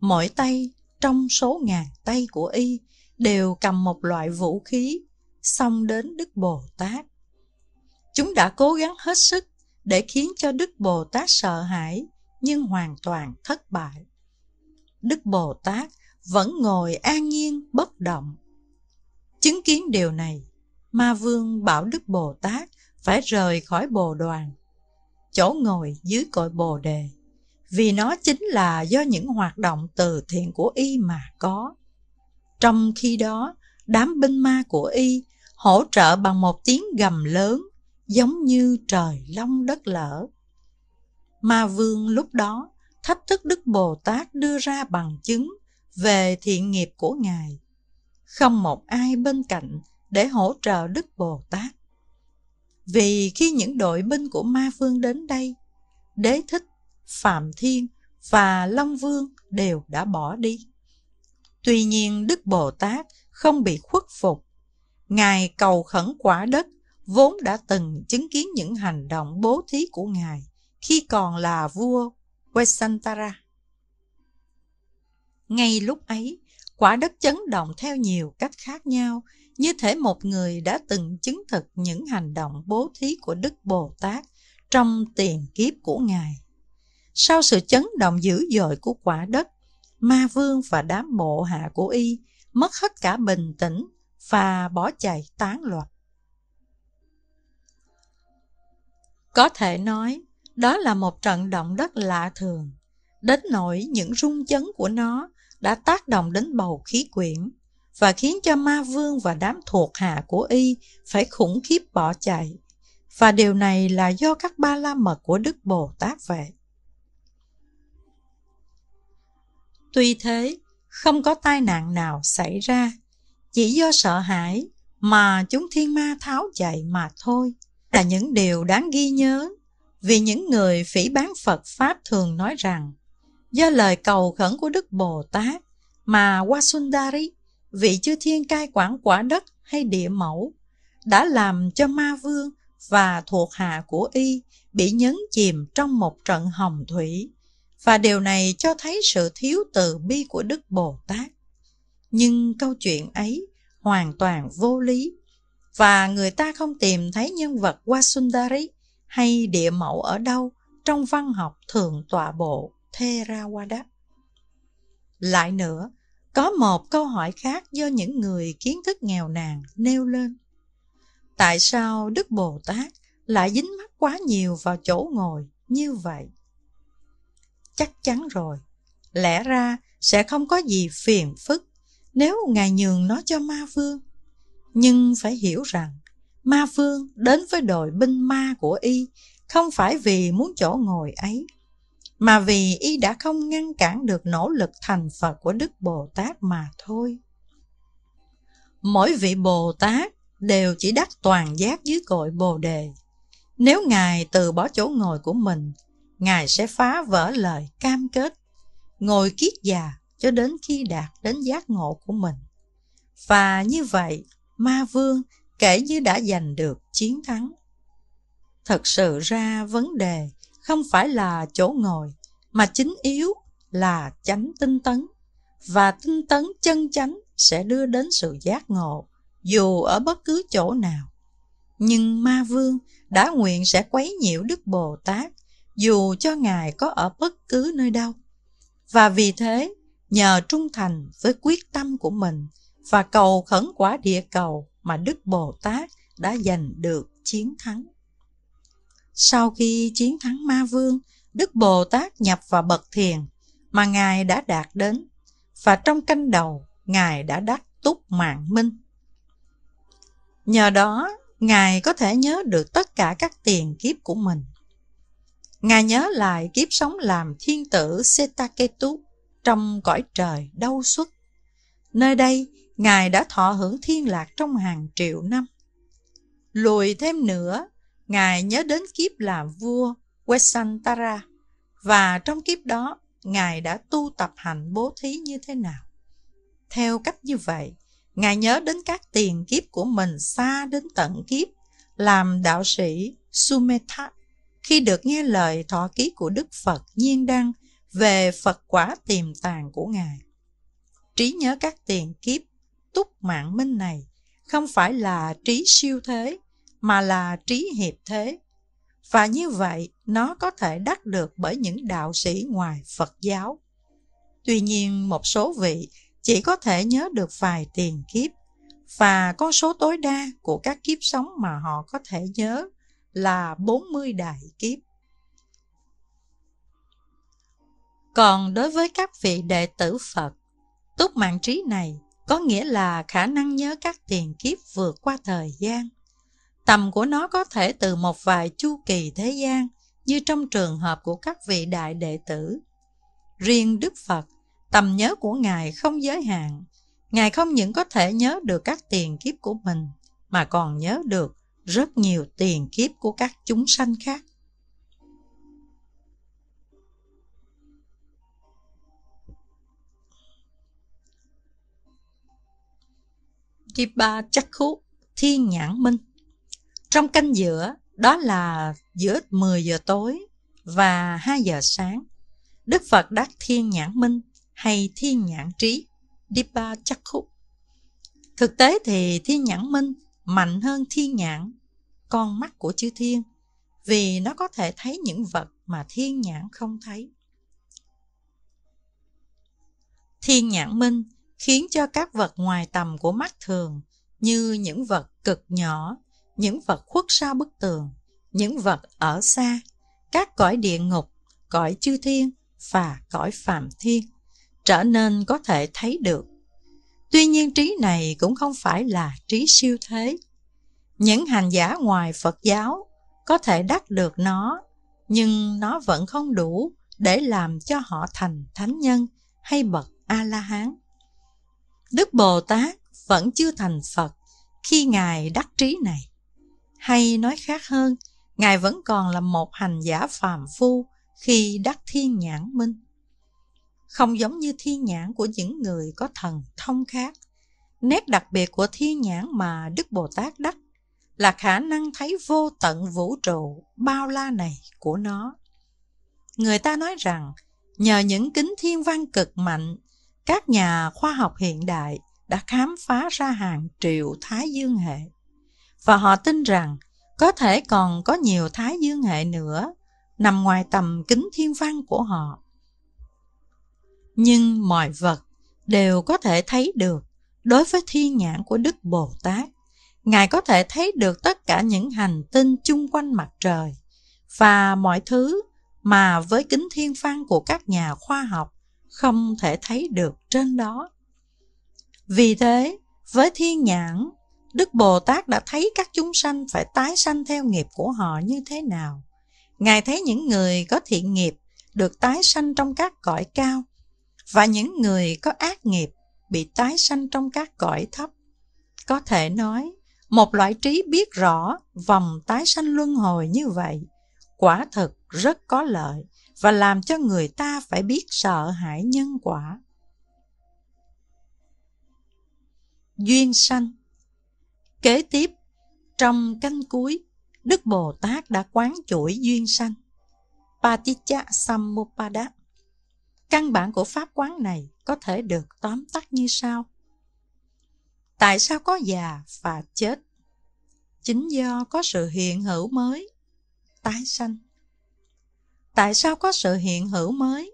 mỗi tay trong số ngàn tay của y đều cầm một loại vũ khí xong đến Đức Bồ Tát. Chúng đã cố gắng hết sức để khiến cho Đức Bồ Tát sợ hãi nhưng hoàn toàn thất bại. Đức Bồ Tát vẫn ngồi an nhiên bất động. Chứng kiến điều này, Ma Vương bảo Đức Bồ Tát phải rời khỏi bồ đoàn, chỗ ngồi dưới cội bồ đề, vì nó chính là do những hoạt động từ thiện của y mà có. Trong khi đó, đám binh ma của y hỗ trợ bằng một tiếng gầm lớn giống như trời long đất lở. Ma Vương lúc đó thách thức Đức Bồ Tát đưa ra bằng chứng về thiện nghiệp của Ngài. Không một ai bên cạnh để hỗ trợ Đức Bồ Tát. Vì khi những đội binh của Ma Vương đến đây, Đế Thích, Phạm Thiên và Long Vương đều đã bỏ đi. Tuy nhiên Đức Bồ Tát không bị khuất phục. Ngài cầu khẩn quả đất vốn đã từng chứng kiến những hành động bố thí của Ngài khi còn là vua Wesantara. Ngay lúc ấy, quả đất chấn động theo nhiều cách khác nhau, như thể một người đã từng chứng thực những hành động bố thí của Đức Bồ Tát trong tiền kiếp của Ngài. Sau sự chấn động dữ dội của quả đất, ma vương và đám bộ hạ của y mất hết cả bình tĩnh và bỏ chạy tán loạn. Có thể nói, đó là một trận động đất lạ thường, đến nỗi những rung chấn của nó đã tác động đến bầu khí quyển và khiến cho ma vương và đám thuộc hạ của y phải khủng khiếp bỏ chạy. Và điều này là do các ba la mật của Đức Bồ Tát vậy. Tuy thế, không có tai nạn nào xảy ra, chỉ do sợ hãi mà chúng thiên ma tháo chạy mà thôi là những điều đáng ghi nhớ vì những người phỉ bán Phật Pháp thường nói rằng do lời cầu khẩn của Đức Bồ Tát mà Wasundari, vị chư thiên cai quản quả đất hay địa mẫu, đã làm cho ma vương và thuộc hạ của y bị nhấn chìm trong một trận hồng thủy và điều này cho thấy sự thiếu từ bi của Đức Bồ Tát. Nhưng câu chuyện ấy hoàn toàn vô lý và người ta không tìm thấy nhân vật Wasundari hay địa mẫu ở đâu trong văn học thường tọa bộ Theravada. Lại nữa, có một câu hỏi khác do những người kiến thức nghèo nàn nêu lên. Tại sao Đức Bồ Tát lại dính mắt quá nhiều vào chỗ ngồi như vậy? Chắc chắn rồi, lẽ ra sẽ không có gì phiền phức nếu Ngài nhường nó cho ma vương. Nhưng phải hiểu rằng ma phương đến với đội binh ma của y không phải vì muốn chỗ ngồi ấy mà vì y đã không ngăn cản được nỗ lực thành Phật của Đức Bồ Tát mà thôi. Mỗi vị Bồ Tát đều chỉ đắc toàn giác dưới cội Bồ Đề. Nếu Ngài từ bỏ chỗ ngồi của mình, Ngài sẽ phá vỡ lời cam kết, ngồi kiết già cho đến khi đạt đến giác ngộ của mình. Và như vậy, Ma Vương kể như đã giành được chiến thắng. Thật sự ra vấn đề không phải là chỗ ngồi, mà chính yếu là chánh tinh tấn. Và tinh tấn chân chánh sẽ đưa đến sự giác ngộ, dù ở bất cứ chỗ nào. Nhưng ma vương đã nguyện sẽ quấy nhiễu Đức Bồ Tát, dù cho Ngài có ở bất cứ nơi đâu. Và vì thế, nhờ trung thành với quyết tâm của mình và cầu khẩn quả địa cầu mà Đức Bồ Tát đã giành được chiến thắng. Sau khi chiến thắng ma vương, Đức Bồ Tát nhập vào bậc thiền mà Ngài đã đạt đến và trong canh đầu Ngài đã đắc túc mạng minh. Nhờ đó, Ngài có thể nhớ được tất cả các tiền kiếp của mình. Ngài nhớ lại kiếp sống làm thiên tử Setaketu trong cõi trời đau xuất. Nơi đây, Ngài đã thọ hưởng thiên lạc trong hàng triệu năm. Lùi thêm nữa, Ngài nhớ đến kiếp là vua Vesantara và trong kiếp đó, Ngài đã tu tập hành bố thí như thế nào. Theo cách như vậy, Ngài nhớ đến các tiền kiếp của mình xa đến tận kiếp làm đạo sĩ Sumetha khi được nghe lời thọ ký của Đức Phật Nhiên Đăng về Phật quả tiềm tàng của Ngài. Trí nhớ các tiền kiếp túc mạng minh này không phải là trí siêu thế mà là trí hiệp thế và như vậy nó có thể đắc được bởi những đạo sĩ ngoài phật giáo tuy nhiên một số vị chỉ có thể nhớ được vài tiền kiếp và con số tối đa của các kiếp sống mà họ có thể nhớ là 40 đại kiếp. Còn đối với các vị đệ tử Phật, túc mạng trí này có nghĩa là khả năng nhớ các tiền kiếp vượt qua thời gian. Tầm của nó có thể từ một vài chu kỳ thế gian, như trong trường hợp của các vị đại đệ tử. Riêng Đức Phật, tầm nhớ của Ngài không giới hạn. Ngài không những có thể nhớ được các tiền kiếp của mình, mà còn nhớ được rất nhiều tiền kiếp của các chúng sanh khác. Kipa Chakhu thiên Nhãn Minh. Trong canh giữa, đó là giữa 10 giờ tối và 2 giờ sáng, Đức Phật đắc Thiên Nhãn Minh hay Thiên Nhãn Trí, Dipa Chakhu. Thực tế thì Thiên Nhãn Minh mạnh hơn Thiên Nhãn, con mắt của chư Thiên, vì nó có thể thấy những vật mà Thiên Nhãn không thấy. Thiên Nhãn Minh – khiến cho các vật ngoài tầm của mắt thường như những vật cực nhỏ, những vật khuất sau bức tường, những vật ở xa, các cõi địa ngục, cõi chư thiên và cõi phàm thiên trở nên có thể thấy được. Tuy nhiên trí này cũng không phải là trí siêu thế. Những hành giả ngoài Phật giáo có thể đắc được nó, nhưng nó vẫn không đủ để làm cho họ thành thánh nhân hay bậc A-la-hán. Đức Bồ Tát vẫn chưa thành Phật khi Ngài đắc trí này. Hay nói khác hơn, Ngài vẫn còn là một hành giả phàm phu khi đắc thiên nhãn minh. Không giống như thiên nhãn của những người có thần thông khác, nét đặc biệt của thiên nhãn mà Đức Bồ Tát đắc là khả năng thấy vô tận vũ trụ bao la này của nó. Người ta nói rằng, nhờ những kính thiên văn cực mạnh các nhà khoa học hiện đại đã khám phá ra hàng triệu thái dương hệ và họ tin rằng có thể còn có nhiều thái dương hệ nữa nằm ngoài tầm kính thiên văn của họ. Nhưng mọi vật đều có thể thấy được đối với thiên nhãn của Đức Bồ Tát. Ngài có thể thấy được tất cả những hành tinh chung quanh mặt trời và mọi thứ mà với kính thiên văn của các nhà khoa học không thể thấy được trên đó. Vì thế, với thiên nhãn, Đức Bồ Tát đã thấy các chúng sanh phải tái sanh theo nghiệp của họ như thế nào. Ngài thấy những người có thiện nghiệp được tái sanh trong các cõi cao và những người có ác nghiệp bị tái sanh trong các cõi thấp. Có thể nói, một loại trí biết rõ vòng tái sanh luân hồi như vậy, quả thực rất có lợi và làm cho người ta phải biết sợ hãi nhân quả. Duyên sanh Kế tiếp, trong canh cuối, Đức Bồ Tát đã quán chuỗi duyên sanh, Paticca Samuppada. Căn bản của pháp quán này có thể được tóm tắt như sau. Tại sao có già và chết? Chính do có sự hiện hữu mới, tái sanh. Tại sao có sự hiện hữu mới?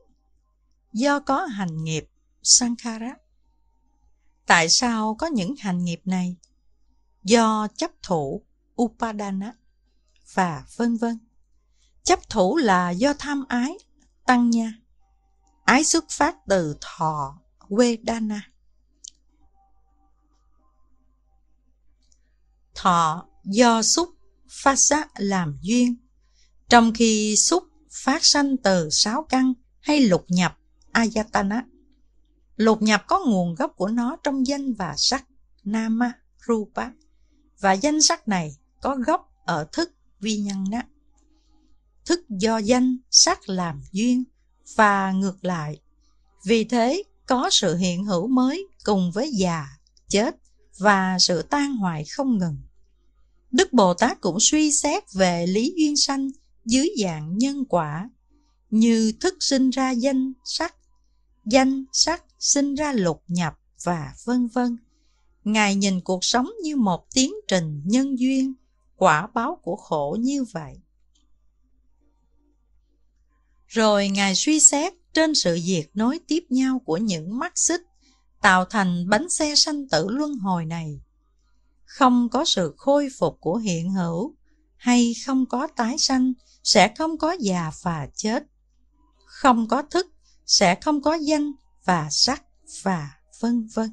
Do có hành nghiệp Sankhara. Tại sao có những hành nghiệp này? Do chấp thủ Upadana và vân vân. Chấp thủ là do tham ái, tăng nha. Ái xuất phát từ thọ, vedana Thọ do xúc, phát giác làm duyên. Trong khi xúc phát sanh từ sáu căn hay lục nhập ayatana. Lục nhập có nguồn gốc của nó trong danh và sắc nama rupa và danh sắc này có gốc ở thức vi nhân nát thức do danh sắc làm duyên và ngược lại vì thế có sự hiện hữu mới cùng với già chết và sự tan hoại không ngừng đức bồ tát cũng suy xét về lý duyên sanh dưới dạng nhân quả như thức sinh ra danh sắc, danh sắc sinh ra lục nhập và vân vân. Ngài nhìn cuộc sống như một tiến trình nhân duyên, quả báo của khổ như vậy. Rồi Ngài suy xét trên sự việc nối tiếp nhau của những mắt xích tạo thành bánh xe sanh tử luân hồi này. Không có sự khôi phục của hiện hữu hay không có tái sanh sẽ không có già và chết. Không có thức sẽ không có danh và sắc và vân vân.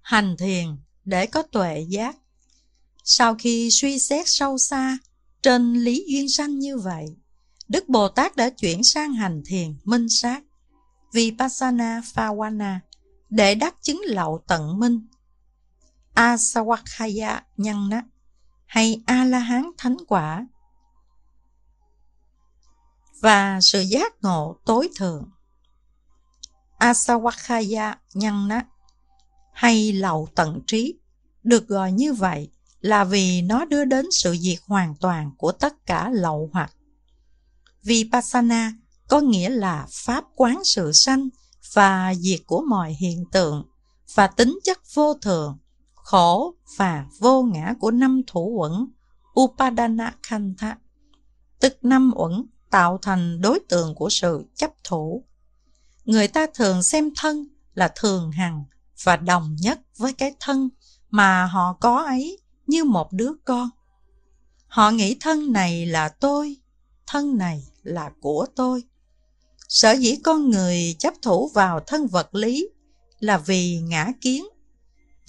Hành thiền để có tuệ giác. Sau khi suy xét sâu xa trên lý duyên sanh như vậy, Đức Bồ Tát đã chuyển sang hành thiền minh sát Vipassana Phawana để đắc chứng lậu tận minh Asawakaya nhân á hay A-la-hán thánh quả và sự giác ngộ tối thượng. Asawakaya nhân á hay lậu tận trí được gọi như vậy là vì nó đưa đến sự diệt hoàn toàn của tất cả lậu hoặc. Vipassana có nghĩa là pháp quán sự sanh và diệt của mọi hiện tượng và tính chất vô thường khổ và vô ngã của năm thủ uẩn Upadana khantha tức năm uẩn tạo thành đối tượng của sự chấp thủ. Người ta thường xem thân là thường hằng và đồng nhất với cái thân mà họ có ấy như một đứa con. Họ nghĩ thân này là tôi, thân này là của tôi. Sở dĩ con người chấp thủ vào thân vật lý là vì ngã kiến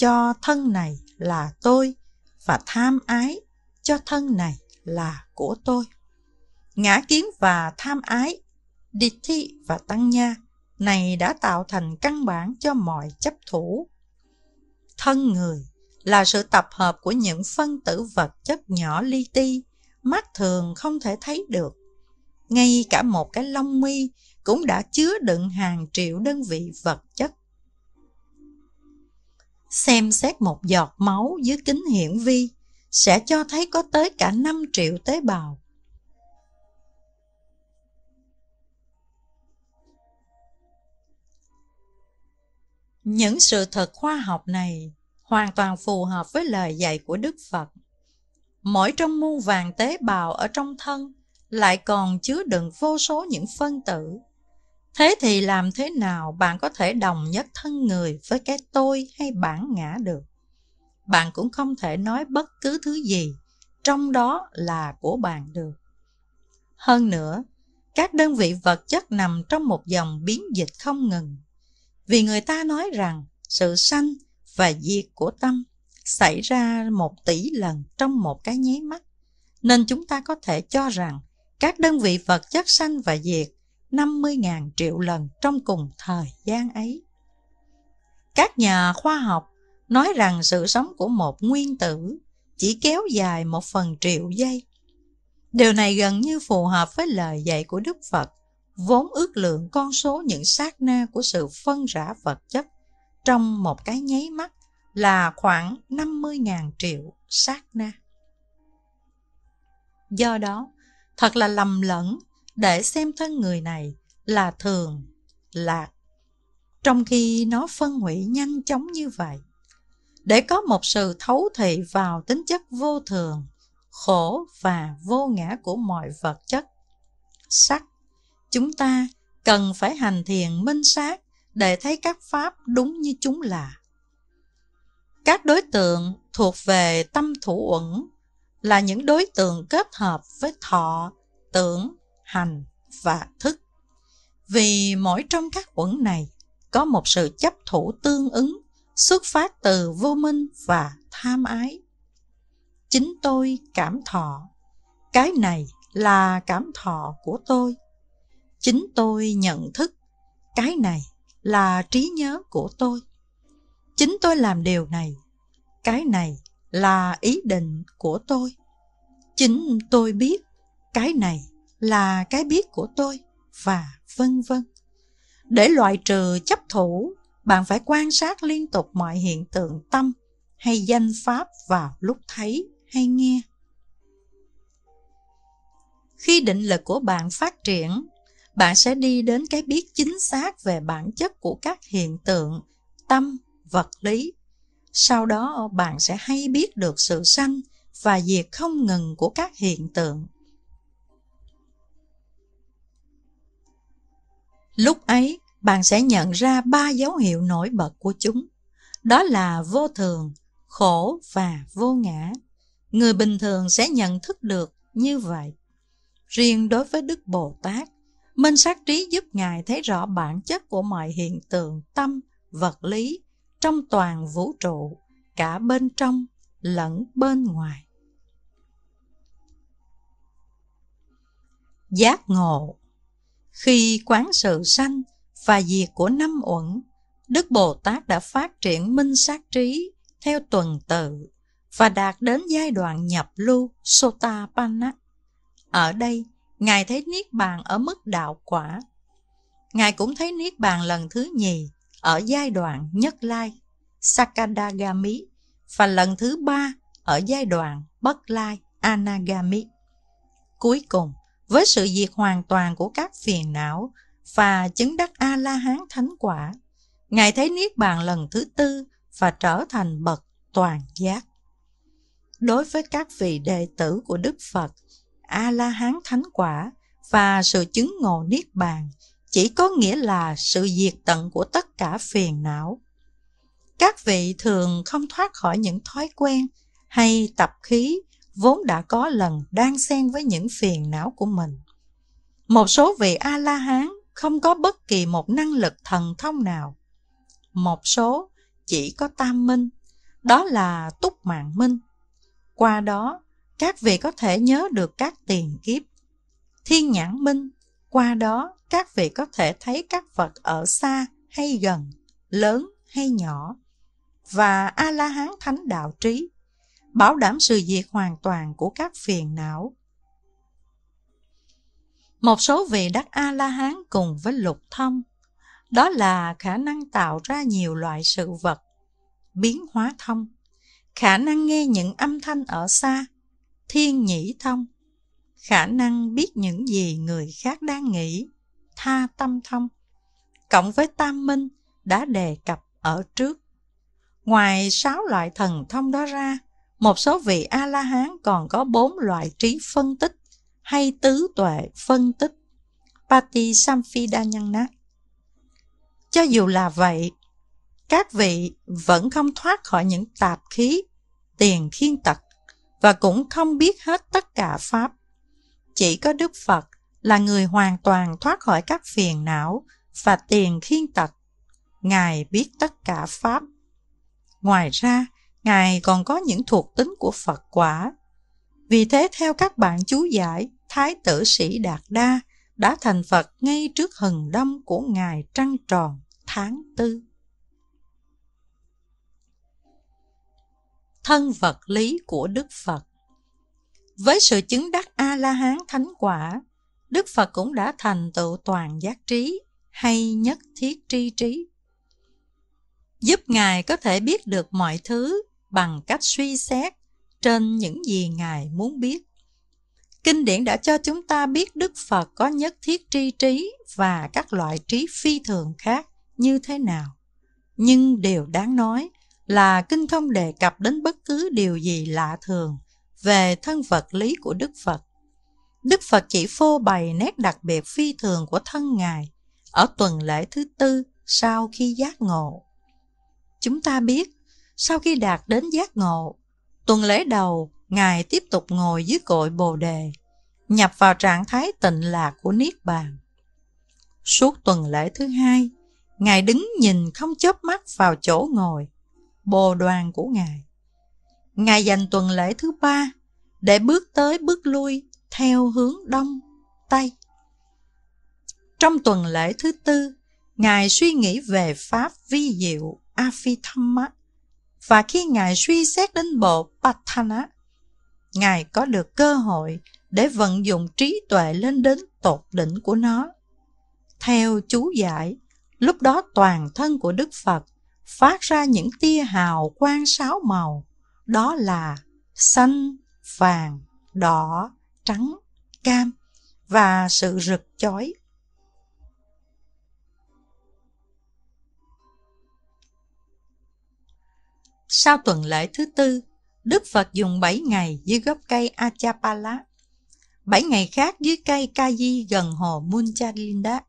cho thân này là tôi và tham ái cho thân này là của tôi. Ngã kiến và tham ái, địch thi và tăng nha này đã tạo thành căn bản cho mọi chấp thủ. Thân người là sự tập hợp của những phân tử vật chất nhỏ li ti, mắt thường không thể thấy được. Ngay cả một cái lông mi cũng đã chứa đựng hàng triệu đơn vị vật chất xem xét một giọt máu dưới kính hiển vi sẽ cho thấy có tới cả 5 triệu tế bào. Những sự thật khoa học này hoàn toàn phù hợp với lời dạy của Đức Phật. Mỗi trong muôn vàng tế bào ở trong thân lại còn chứa đựng vô số những phân tử Thế thì làm thế nào bạn có thể đồng nhất thân người với cái tôi hay bản ngã được? Bạn cũng không thể nói bất cứ thứ gì, trong đó là của bạn được. Hơn nữa, các đơn vị vật chất nằm trong một dòng biến dịch không ngừng. Vì người ta nói rằng sự sanh và diệt của tâm xảy ra một tỷ lần trong một cái nháy mắt. Nên chúng ta có thể cho rằng các đơn vị vật chất sanh và diệt 50.000 triệu lần trong cùng thời gian ấy. Các nhà khoa học nói rằng sự sống của một nguyên tử chỉ kéo dài một phần triệu giây. Điều này gần như phù hợp với lời dạy của Đức Phật, vốn ước lượng con số những sát na của sự phân rã vật chất trong một cái nháy mắt là khoảng 50.000 triệu sát na. Do đó, thật là lầm lẫn để xem thân người này là thường, lạc. Trong khi nó phân hủy nhanh chóng như vậy, để có một sự thấu thị vào tính chất vô thường, khổ và vô ngã của mọi vật chất. Sắc, chúng ta cần phải hành thiền minh sát để thấy các pháp đúng như chúng là. Các đối tượng thuộc về tâm thủ uẩn là những đối tượng kết hợp với thọ, tưởng, hành và thức. Vì mỗi trong các quẩn này có một sự chấp thủ tương ứng xuất phát từ vô minh và tham ái. Chính tôi cảm thọ, cái này là cảm thọ của tôi. Chính tôi nhận thức, cái này là trí nhớ của tôi. Chính tôi làm điều này, cái này là ý định của tôi. Chính tôi biết, cái này là cái biết của tôi và vân vân. Để loại trừ chấp thủ, bạn phải quan sát liên tục mọi hiện tượng tâm hay danh pháp vào lúc thấy hay nghe. Khi định lực của bạn phát triển, bạn sẽ đi đến cái biết chính xác về bản chất của các hiện tượng tâm, vật lý. Sau đó bạn sẽ hay biết được sự sanh và diệt không ngừng của các hiện tượng Lúc ấy, bạn sẽ nhận ra ba dấu hiệu nổi bật của chúng. Đó là vô thường, khổ và vô ngã. Người bình thường sẽ nhận thức được như vậy. Riêng đối với Đức Bồ Tát, minh sát trí giúp Ngài thấy rõ bản chất của mọi hiện tượng tâm, vật lý trong toàn vũ trụ, cả bên trong lẫn bên ngoài. Giác ngộ khi quán sự sanh và diệt của năm uẩn, Đức Bồ Tát đã phát triển minh sát trí theo tuần tự và đạt đến giai đoạn nhập lưu Sotapanna. Ở đây, Ngài thấy Niết Bàn ở mức đạo quả. Ngài cũng thấy Niết Bàn lần thứ nhì ở giai đoạn Nhất Lai, Sakadagami và lần thứ ba ở giai đoạn Bất Lai, Anagami. Cuối cùng, với sự diệt hoàn toàn của các phiền não và chứng đắc A-la-hán thánh quả. Ngài thấy Niết Bàn lần thứ tư và trở thành bậc toàn giác. Đối với các vị đệ tử của Đức Phật, A-la-hán thánh quả và sự chứng ngộ Niết Bàn chỉ có nghĩa là sự diệt tận của tất cả phiền não. Các vị thường không thoát khỏi những thói quen hay tập khí vốn đã có lần đang xen với những phiền não của mình. Một số vị A-la-hán không có bất kỳ một năng lực thần thông nào. Một số chỉ có tam minh, đó là túc mạng minh. Qua đó, các vị có thể nhớ được các tiền kiếp. Thiên nhãn minh, qua đó các vị có thể thấy các vật ở xa hay gần, lớn hay nhỏ. Và A-la-hán thánh đạo trí, bảo đảm sự diệt hoàn toàn của các phiền não. Một số vị đắc A-la-hán cùng với lục thông, đó là khả năng tạo ra nhiều loại sự vật, biến hóa thông, khả năng nghe những âm thanh ở xa, thiên nhĩ thông, khả năng biết những gì người khác đang nghĩ, tha tâm thông, cộng với tam minh đã đề cập ở trước. Ngoài sáu loại thần thông đó ra, một số vị A-la-hán còn có bốn loại trí phân tích hay tứ tuệ phân tích Pati Samphida Nhân Nát. Cho dù là vậy, các vị vẫn không thoát khỏi những tạp khí, tiền khiên tật và cũng không biết hết tất cả Pháp. Chỉ có Đức Phật là người hoàn toàn thoát khỏi các phiền não và tiền khiên tật. Ngài biết tất cả Pháp. Ngoài ra, Ngài còn có những thuộc tính của Phật quả. Vì thế theo các bạn chú giải, Thái tử sĩ Đạt Đa đã thành Phật ngay trước hừng đông của Ngài trăng tròn tháng tư. Thân vật lý của Đức Phật Với sự chứng đắc A-la-hán thánh quả, Đức Phật cũng đã thành tựu toàn giác trí hay nhất thiết tri trí. Giúp Ngài có thể biết được mọi thứ bằng cách suy xét trên những gì Ngài muốn biết. Kinh điển đã cho chúng ta biết Đức Phật có nhất thiết tri trí và các loại trí phi thường khác như thế nào. Nhưng điều đáng nói là Kinh không đề cập đến bất cứ điều gì lạ thường về thân vật lý của Đức Phật. Đức Phật chỉ phô bày nét đặc biệt phi thường của thân Ngài ở tuần lễ thứ tư sau khi giác ngộ. Chúng ta biết sau khi đạt đến giác ngộ, tuần lễ đầu, Ngài tiếp tục ngồi dưới cội Bồ Đề, nhập vào trạng thái tịnh lạc của Niết Bàn. Suốt tuần lễ thứ hai, Ngài đứng nhìn không chớp mắt vào chỗ ngồi, bồ đoàn của Ngài. Ngài dành tuần lễ thứ ba để bước tới bước lui theo hướng Đông, Tây. Trong tuần lễ thứ tư, Ngài suy nghĩ về Pháp vi diệu Avithamma và khi Ngài suy xét đến bộ Patthana, Ngài có được cơ hội để vận dụng trí tuệ lên đến tột đỉnh của nó. Theo chú giải, lúc đó toàn thân của Đức Phật phát ra những tia hào quang sáu màu, đó là xanh, vàng, đỏ, trắng, cam và sự rực chói. Sau tuần lễ thứ tư, Đức Phật dùng 7 ngày dưới gốc cây Achapala, 7 ngày khác dưới cây Kaji gần hồ Munchalinda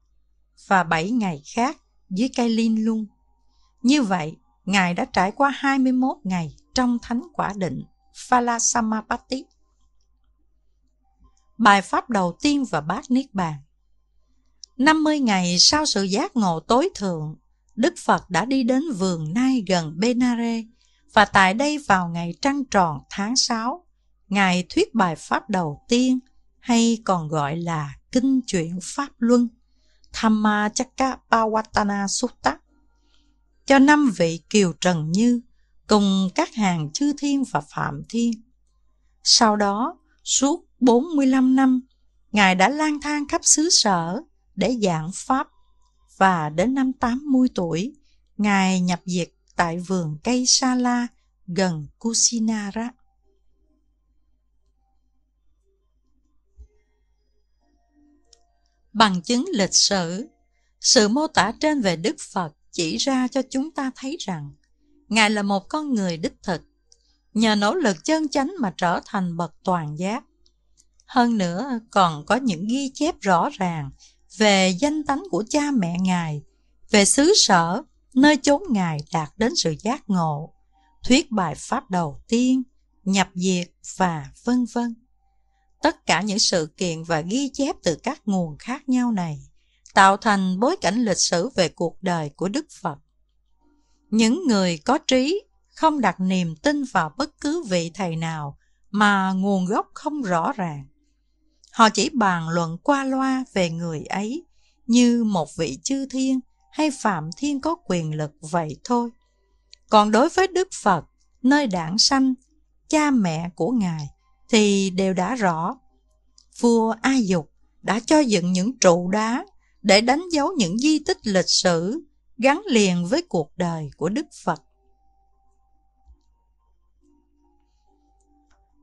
và 7 ngày khác dưới cây Linh Lung. Như vậy, Ngài đã trải qua 21 ngày trong thánh quả định Phalasamapati. Bài pháp đầu tiên và bát Niết Bàn 50 ngày sau sự giác ngộ tối thượng, Đức Phật đã đi đến vườn Nai gần Benare và tại đây vào ngày trăng tròn tháng 6, Ngài thuyết bài Pháp đầu tiên hay còn gọi là Kinh Chuyển Pháp Luân Thamma Chakka Pawattana Sutta cho năm vị Kiều Trần Như cùng các hàng chư thiên và phạm thiên. Sau đó, suốt 45 năm, Ngài đã lang thang khắp xứ sở để giảng Pháp và đến năm 80 tuổi, Ngài nhập diệt tại vườn cây sa la gần Kusinara. Bằng chứng lịch sử, sự mô tả trên về Đức Phật chỉ ra cho chúng ta thấy rằng Ngài là một con người đích thực, nhờ nỗ lực chân chánh mà trở thành bậc toàn giác. Hơn nữa còn có những ghi chép rõ ràng về danh tánh của cha mẹ Ngài, về xứ sở nơi chốn Ngài đạt đến sự giác ngộ, thuyết bài pháp đầu tiên, nhập diệt và vân vân. Tất cả những sự kiện và ghi chép từ các nguồn khác nhau này tạo thành bối cảnh lịch sử về cuộc đời của Đức Phật. Những người có trí không đặt niềm tin vào bất cứ vị thầy nào mà nguồn gốc không rõ ràng. Họ chỉ bàn luận qua loa về người ấy như một vị chư thiên – hay Phạm Thiên có quyền lực vậy thôi. Còn đối với Đức Phật, nơi đảng sanh, cha mẹ của Ngài thì đều đã rõ. Vua A Dục đã cho dựng những trụ đá để đánh dấu những di tích lịch sử gắn liền với cuộc đời của Đức Phật.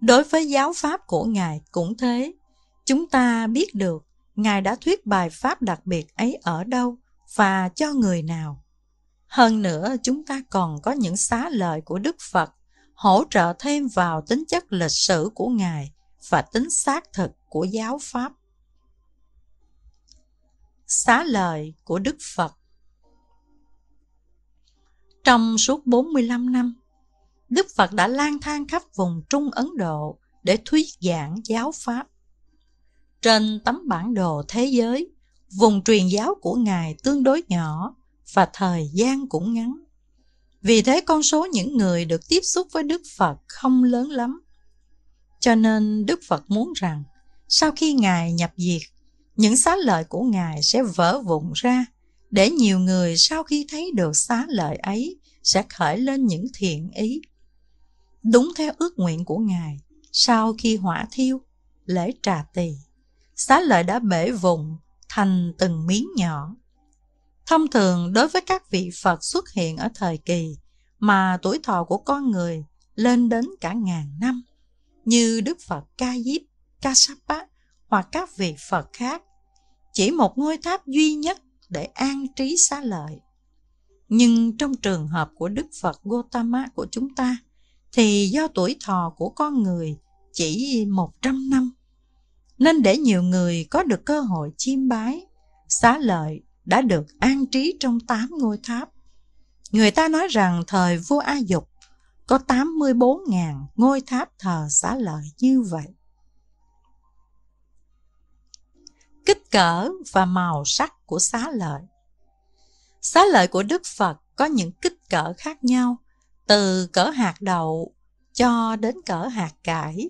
Đối với giáo pháp của Ngài cũng thế, chúng ta biết được Ngài đã thuyết bài pháp đặc biệt ấy ở đâu và cho người nào. Hơn nữa, chúng ta còn có những xá lợi của Đức Phật hỗ trợ thêm vào tính chất lịch sử của Ngài và tính xác thực của giáo Pháp. Xá lợi của Đức Phật Trong suốt 45 năm, Đức Phật đã lang thang khắp vùng Trung Ấn Độ để thuyết giảng giáo Pháp. Trên tấm bản đồ thế giới, vùng truyền giáo của Ngài tương đối nhỏ và thời gian cũng ngắn. Vì thế con số những người được tiếp xúc với Đức Phật không lớn lắm. Cho nên Đức Phật muốn rằng sau khi Ngài nhập diệt, những xá lợi của Ngài sẽ vỡ vụn ra để nhiều người sau khi thấy được xá lợi ấy sẽ khởi lên những thiện ý. Đúng theo ước nguyện của Ngài, sau khi hỏa thiêu, lễ trà tỳ, xá lợi đã bể vụn thành từng miếng nhỏ. Thông thường đối với các vị Phật xuất hiện ở thời kỳ mà tuổi thọ của con người lên đến cả ngàn năm, như Đức Phật Ca Diếp, Ca Sapa hoặc các vị Phật khác, chỉ một ngôi tháp duy nhất để an trí xá lợi. Nhưng trong trường hợp của Đức Phật Gotama của chúng ta, thì do tuổi thọ của con người chỉ 100 năm nên để nhiều người có được cơ hội chiêm bái, xá lợi đã được an trí trong tám ngôi tháp. Người ta nói rằng thời vua A Dục có 84.000 ngôi tháp thờ xá lợi như vậy. Kích cỡ và màu sắc của xá lợi Xá lợi của Đức Phật có những kích cỡ khác nhau, từ cỡ hạt đậu cho đến cỡ hạt cải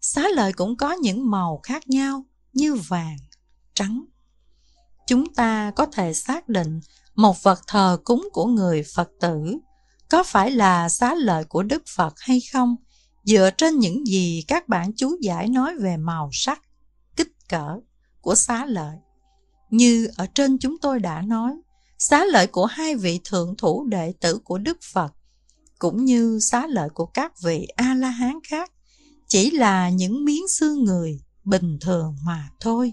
xá lợi cũng có những màu khác nhau như vàng, trắng. Chúng ta có thể xác định một vật thờ cúng của người Phật tử có phải là xá lợi của Đức Phật hay không dựa trên những gì các bạn chú giải nói về màu sắc, kích cỡ của xá lợi. Như ở trên chúng tôi đã nói, xá lợi của hai vị thượng thủ đệ tử của Đức Phật cũng như xá lợi của các vị A-la-hán khác chỉ là những miếng xương người bình thường mà thôi